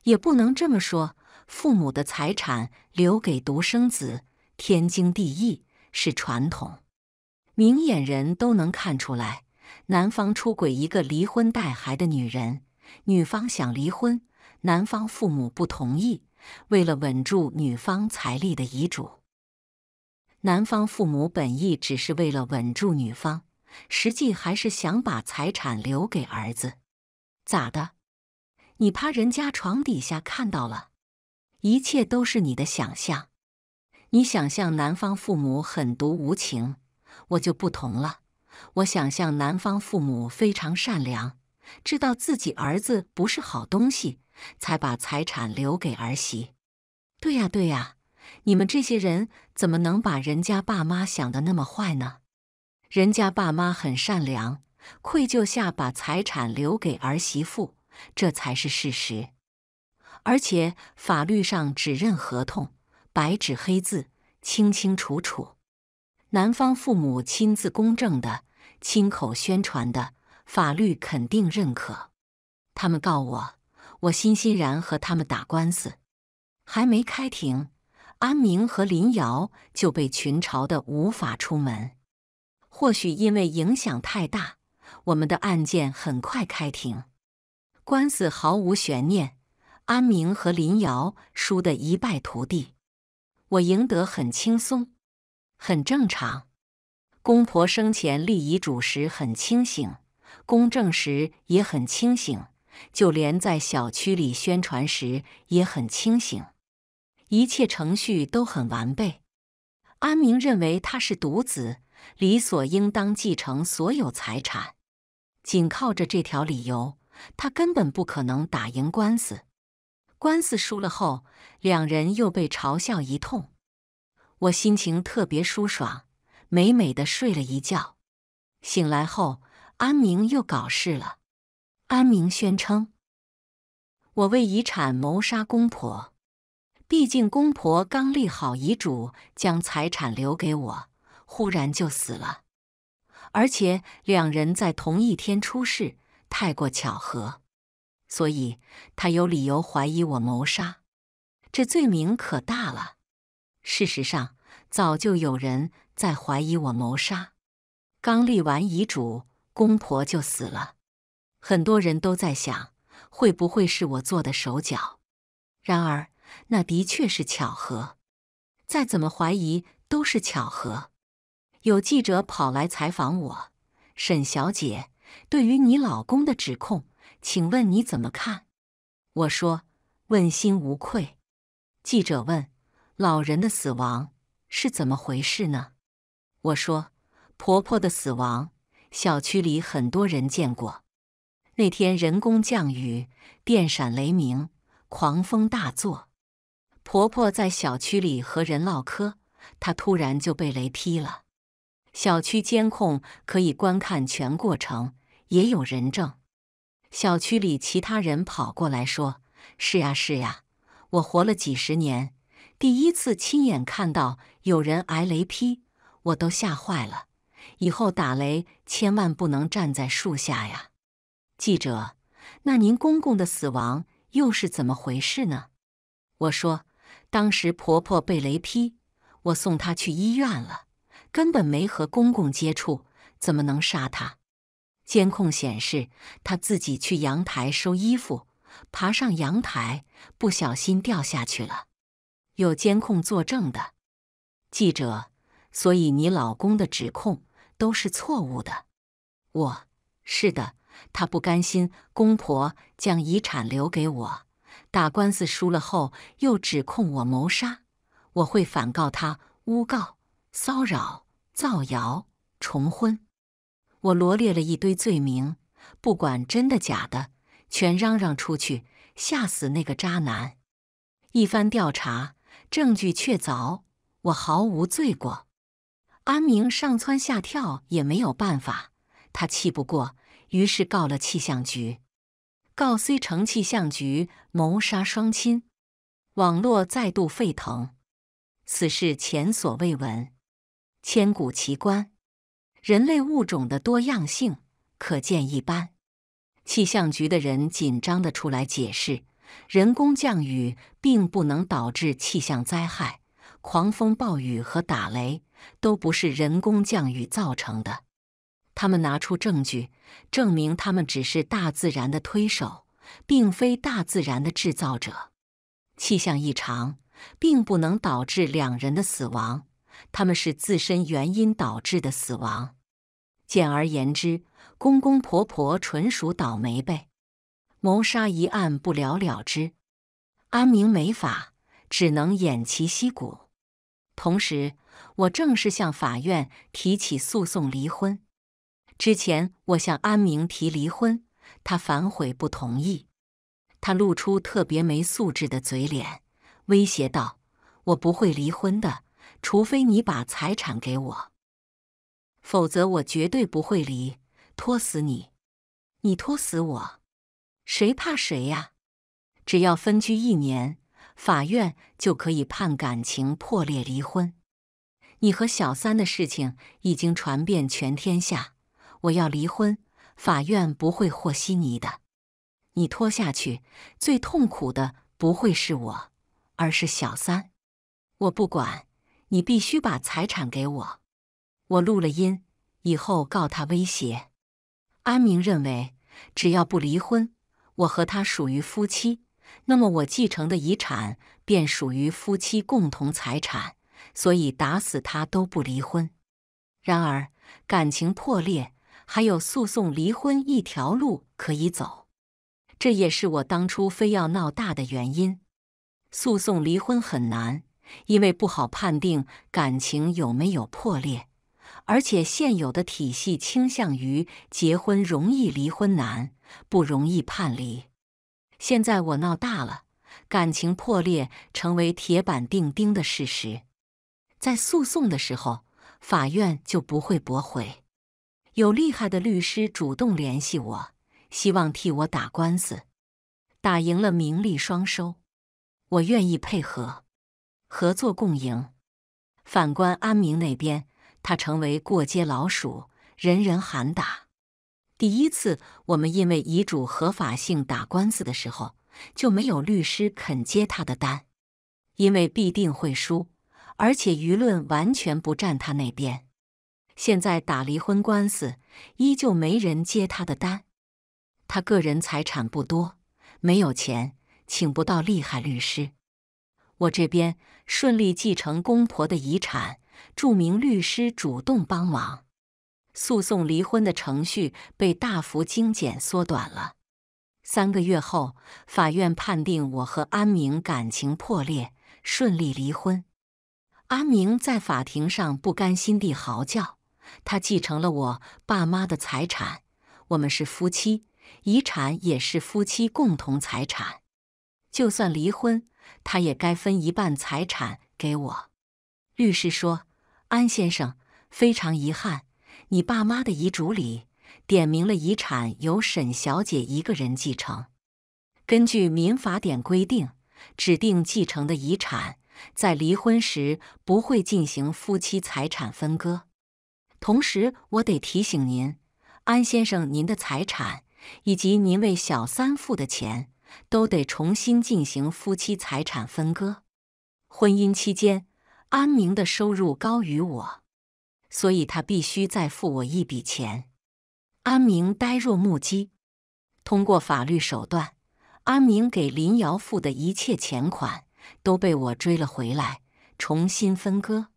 也不能这么说，父母的财产留给独生子，天经地义，是传统。明眼人都能看出来，男方出轨，一个离婚带孩的女人，女方想离婚。男方父母不同意，为了稳住女方财力的遗嘱，男方父母本意只是为了稳住女方，实际还是想把财产留给儿子。咋的？你趴人家床底下看到了？一切都是你的想象。你想象男方父母狠毒无情，我就不同了。我想象男方父母非常善良，知道自己儿子不是好东西。才把财产留给儿媳。对呀，对呀，你们这些人怎么能把人家爸妈想的那么坏呢？人家爸妈很善良，愧疚下把财产留给儿媳妇，这才是事实。而且法律上只认合同，白纸黑字，清清楚楚。男方父母亲自公证的，亲口宣传的，法律肯定认可。他们告我。我欣欣然和他们打官司，还没开庭，安明和林瑶就被群嘲的无法出门。或许因为影响太大，我们的案件很快开庭，官司毫无悬念，安明和林瑶输得一败涂地，我赢得很轻松，很正常。公婆生前立遗嘱时很清醒，公证时也很清醒。就连在小区里宣传时也很清醒，一切程序都很完备。安明认为他是独子，理所应当继承所有财产。仅靠着这条理由，他根本不可能打赢官司。官司输了后，两人又被嘲笑一通。我心情特别舒爽，美美的睡了一觉。醒来后，安明又搞事了。安明宣称：“我为遗产谋杀公婆，毕竟公婆刚立好遗嘱，将财产留给我，忽然就死了，而且两人在同一天出事，太过巧合，所以他有理由怀疑我谋杀，这罪名可大了。事实上，早就有人在怀疑我谋杀，刚立完遗嘱，公婆就死了。”很多人都在想，会不会是我做的手脚？然而，那的确是巧合，再怎么怀疑都是巧合。有记者跑来采访我：“沈小姐，对于你老公的指控，请问你怎么看？”我说：“问心无愧。”记者问：“老人的死亡是怎么回事呢？”我说：“婆婆的死亡，小区里很多人见过。”那天人工降雨，电闪雷鸣，狂风大作。婆婆在小区里和人唠嗑，她突然就被雷劈了。小区监控可以观看全过程，也有人证。小区里其他人跑过来，说是呀是呀，我活了几十年，第一次亲眼看到有人挨雷劈，我都吓坏了。以后打雷千万不能站在树下呀。记者，那您公公的死亡又是怎么回事呢？我说，当时婆婆被雷劈，我送她去医院了，根本没和公公接触，怎么能杀她？监控显示她自己去阳台收衣服，爬上阳台不小心掉下去了，有监控作证的。记者，所以你老公的指控都是错误的。我是的。他不甘心，公婆将遗产留给我，打官司输了后又指控我谋杀，我会反告他诬告、骚扰、造谣、重婚。我罗列了一堆罪名，不管真的假的，全嚷嚷出去，吓死那个渣男。一番调查，证据确凿，我毫无罪过。安明上蹿下跳也没有办法，他气不过。于是告了气象局，告虽成气象局谋杀双亲，网络再度沸腾。此事前所未闻，千古奇观，人类物种的多样性可见一斑。气象局的人紧张的出来解释：人工降雨并不能导致气象灾害，狂风暴雨和打雷都不是人工降雨造成的。他们拿出证据，证明他们只是大自然的推手，并非大自然的制造者。气象异常并不能导致两人的死亡，他们是自身原因导致的死亡。简而言之，公公婆婆纯属倒霉呗。谋杀一案不了了之，阿明没法，只能偃旗息鼓。同时，我正式向法院提起诉讼离婚。之前我向安明提离婚，他反悔不同意。他露出特别没素质的嘴脸，威胁道：“我不会离婚的，除非你把财产给我，否则我绝对不会离。拖死你，你拖死我，谁怕谁呀？只要分居一年，法院就可以判感情破裂离婚。你和小三的事情已经传遍全天下。”我要离婚，法院不会和稀泥的。你拖下去，最痛苦的不会是我，而是小三。我不管你必须把财产给我，我录了音以后告他威胁。安明认为，只要不离婚，我和他属于夫妻，那么我继承的遗产便属于夫妻共同财产，所以打死他都不离婚。然而感情破裂。还有诉讼离婚一条路可以走，这也是我当初非要闹大的原因。诉讼离婚很难，因为不好判定感情有没有破裂，而且现有的体系倾向于结婚容易离婚难，不容易判离。现在我闹大了，感情破裂成为铁板钉钉的事实，在诉讼的时候，法院就不会驳回。有厉害的律师主动联系我，希望替我打官司，打赢了名利双收，我愿意配合，合作共赢。反观安明那边，他成为过街老鼠，人人喊打。第一次我们因为遗嘱合法性打官司的时候，就没有律师肯接他的单，因为必定会输，而且舆论完全不站他那边。现在打离婚官司依旧没人接他的单，他个人财产不多，没有钱请不到厉害律师。我这边顺利继承公婆的遗产，著名律师主动帮忙，诉讼离婚的程序被大幅精简缩短了。三个月后，法院判定我和安明感情破裂，顺利离婚。阿明在法庭上不甘心地嚎叫。他继承了我爸妈的财产，我们是夫妻，遗产也是夫妻共同财产。就算离婚，他也该分一半财产给我。律师说：“安先生，非常遗憾，你爸妈的遗嘱里点明了遗产由沈小姐一个人继承。根据民法典规定，指定继承的遗产在离婚时不会进行夫妻财产分割。”同时，我得提醒您，安先生，您的财产以及您为小三付的钱，都得重新进行夫妻财产分割。婚姻期间，安明的收入高于我，所以他必须再付我一笔钱。安明呆若木鸡。通过法律手段，安明给林瑶付的一切钱款都被我追了回来，重新分割。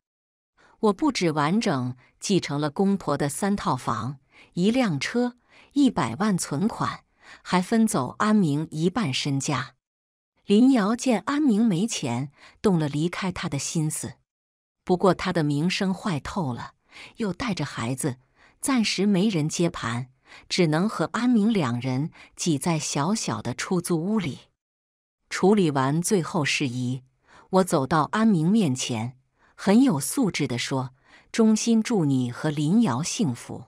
我不止完整继承了公婆的三套房、一辆车、一百万存款，还分走安明一半身家。林瑶见安明没钱，动了离开他的心思。不过他的名声坏透了，又带着孩子，暂时没人接盘，只能和安明两人挤在小小的出租屋里。处理完最后事宜，我走到安明面前。很有素质地说：“衷心祝你和林瑶幸福。”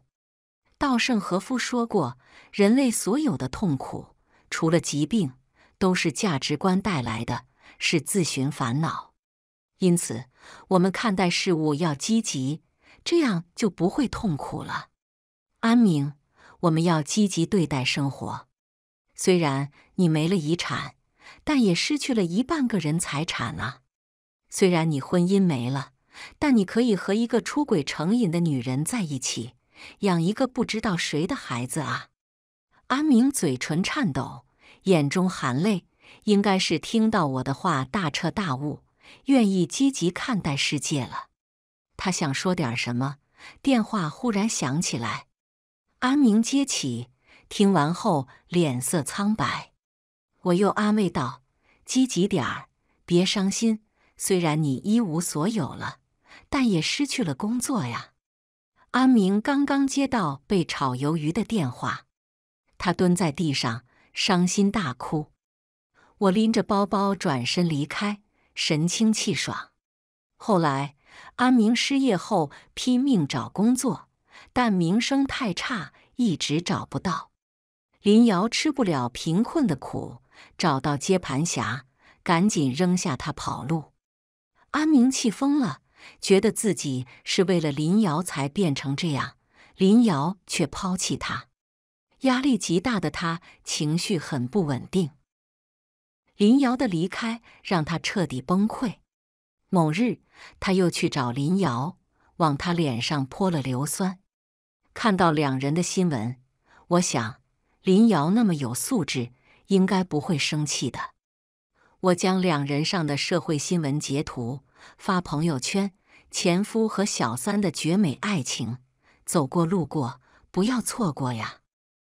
稻盛和夫说过：“人类所有的痛苦，除了疾病，都是价值观带来的，是自寻烦恼。因此，我们看待事物要积极，这样就不会痛苦了。”安明，我们要积极对待生活。虽然你没了遗产，但也失去了一半个人财产啊。虽然你婚姻没了，但你可以和一个出轨成瘾的女人在一起，养一个不知道谁的孩子啊！安明嘴唇颤抖，眼中含泪，应该是听到我的话大彻大悟，愿意积极看待世界了。他想说点什么，电话忽然响起来。安明接起，听完后脸色苍白。我又安慰道：“积极点儿，别伤心。”虽然你一无所有了，但也失去了工作呀。安明刚刚接到被炒鱿鱼的电话，他蹲在地上伤心大哭。我拎着包包转身离开，神清气爽。后来，安明失业后拼命找工作，但名声太差，一直找不到。林瑶吃不了贫困的苦，找到接盘侠，赶紧扔下他跑路。安明气疯了，觉得自己是为了林瑶才变成这样，林瑶却抛弃他，压力极大的他情绪很不稳定。林瑶的离开让他彻底崩溃。某日，他又去找林瑶，往他脸上泼了硫酸。看到两人的新闻，我想林瑶那么有素质，应该不会生气的。我将两人上的社会新闻截图发朋友圈，前夫和小三的绝美爱情，走过路过不要错过呀！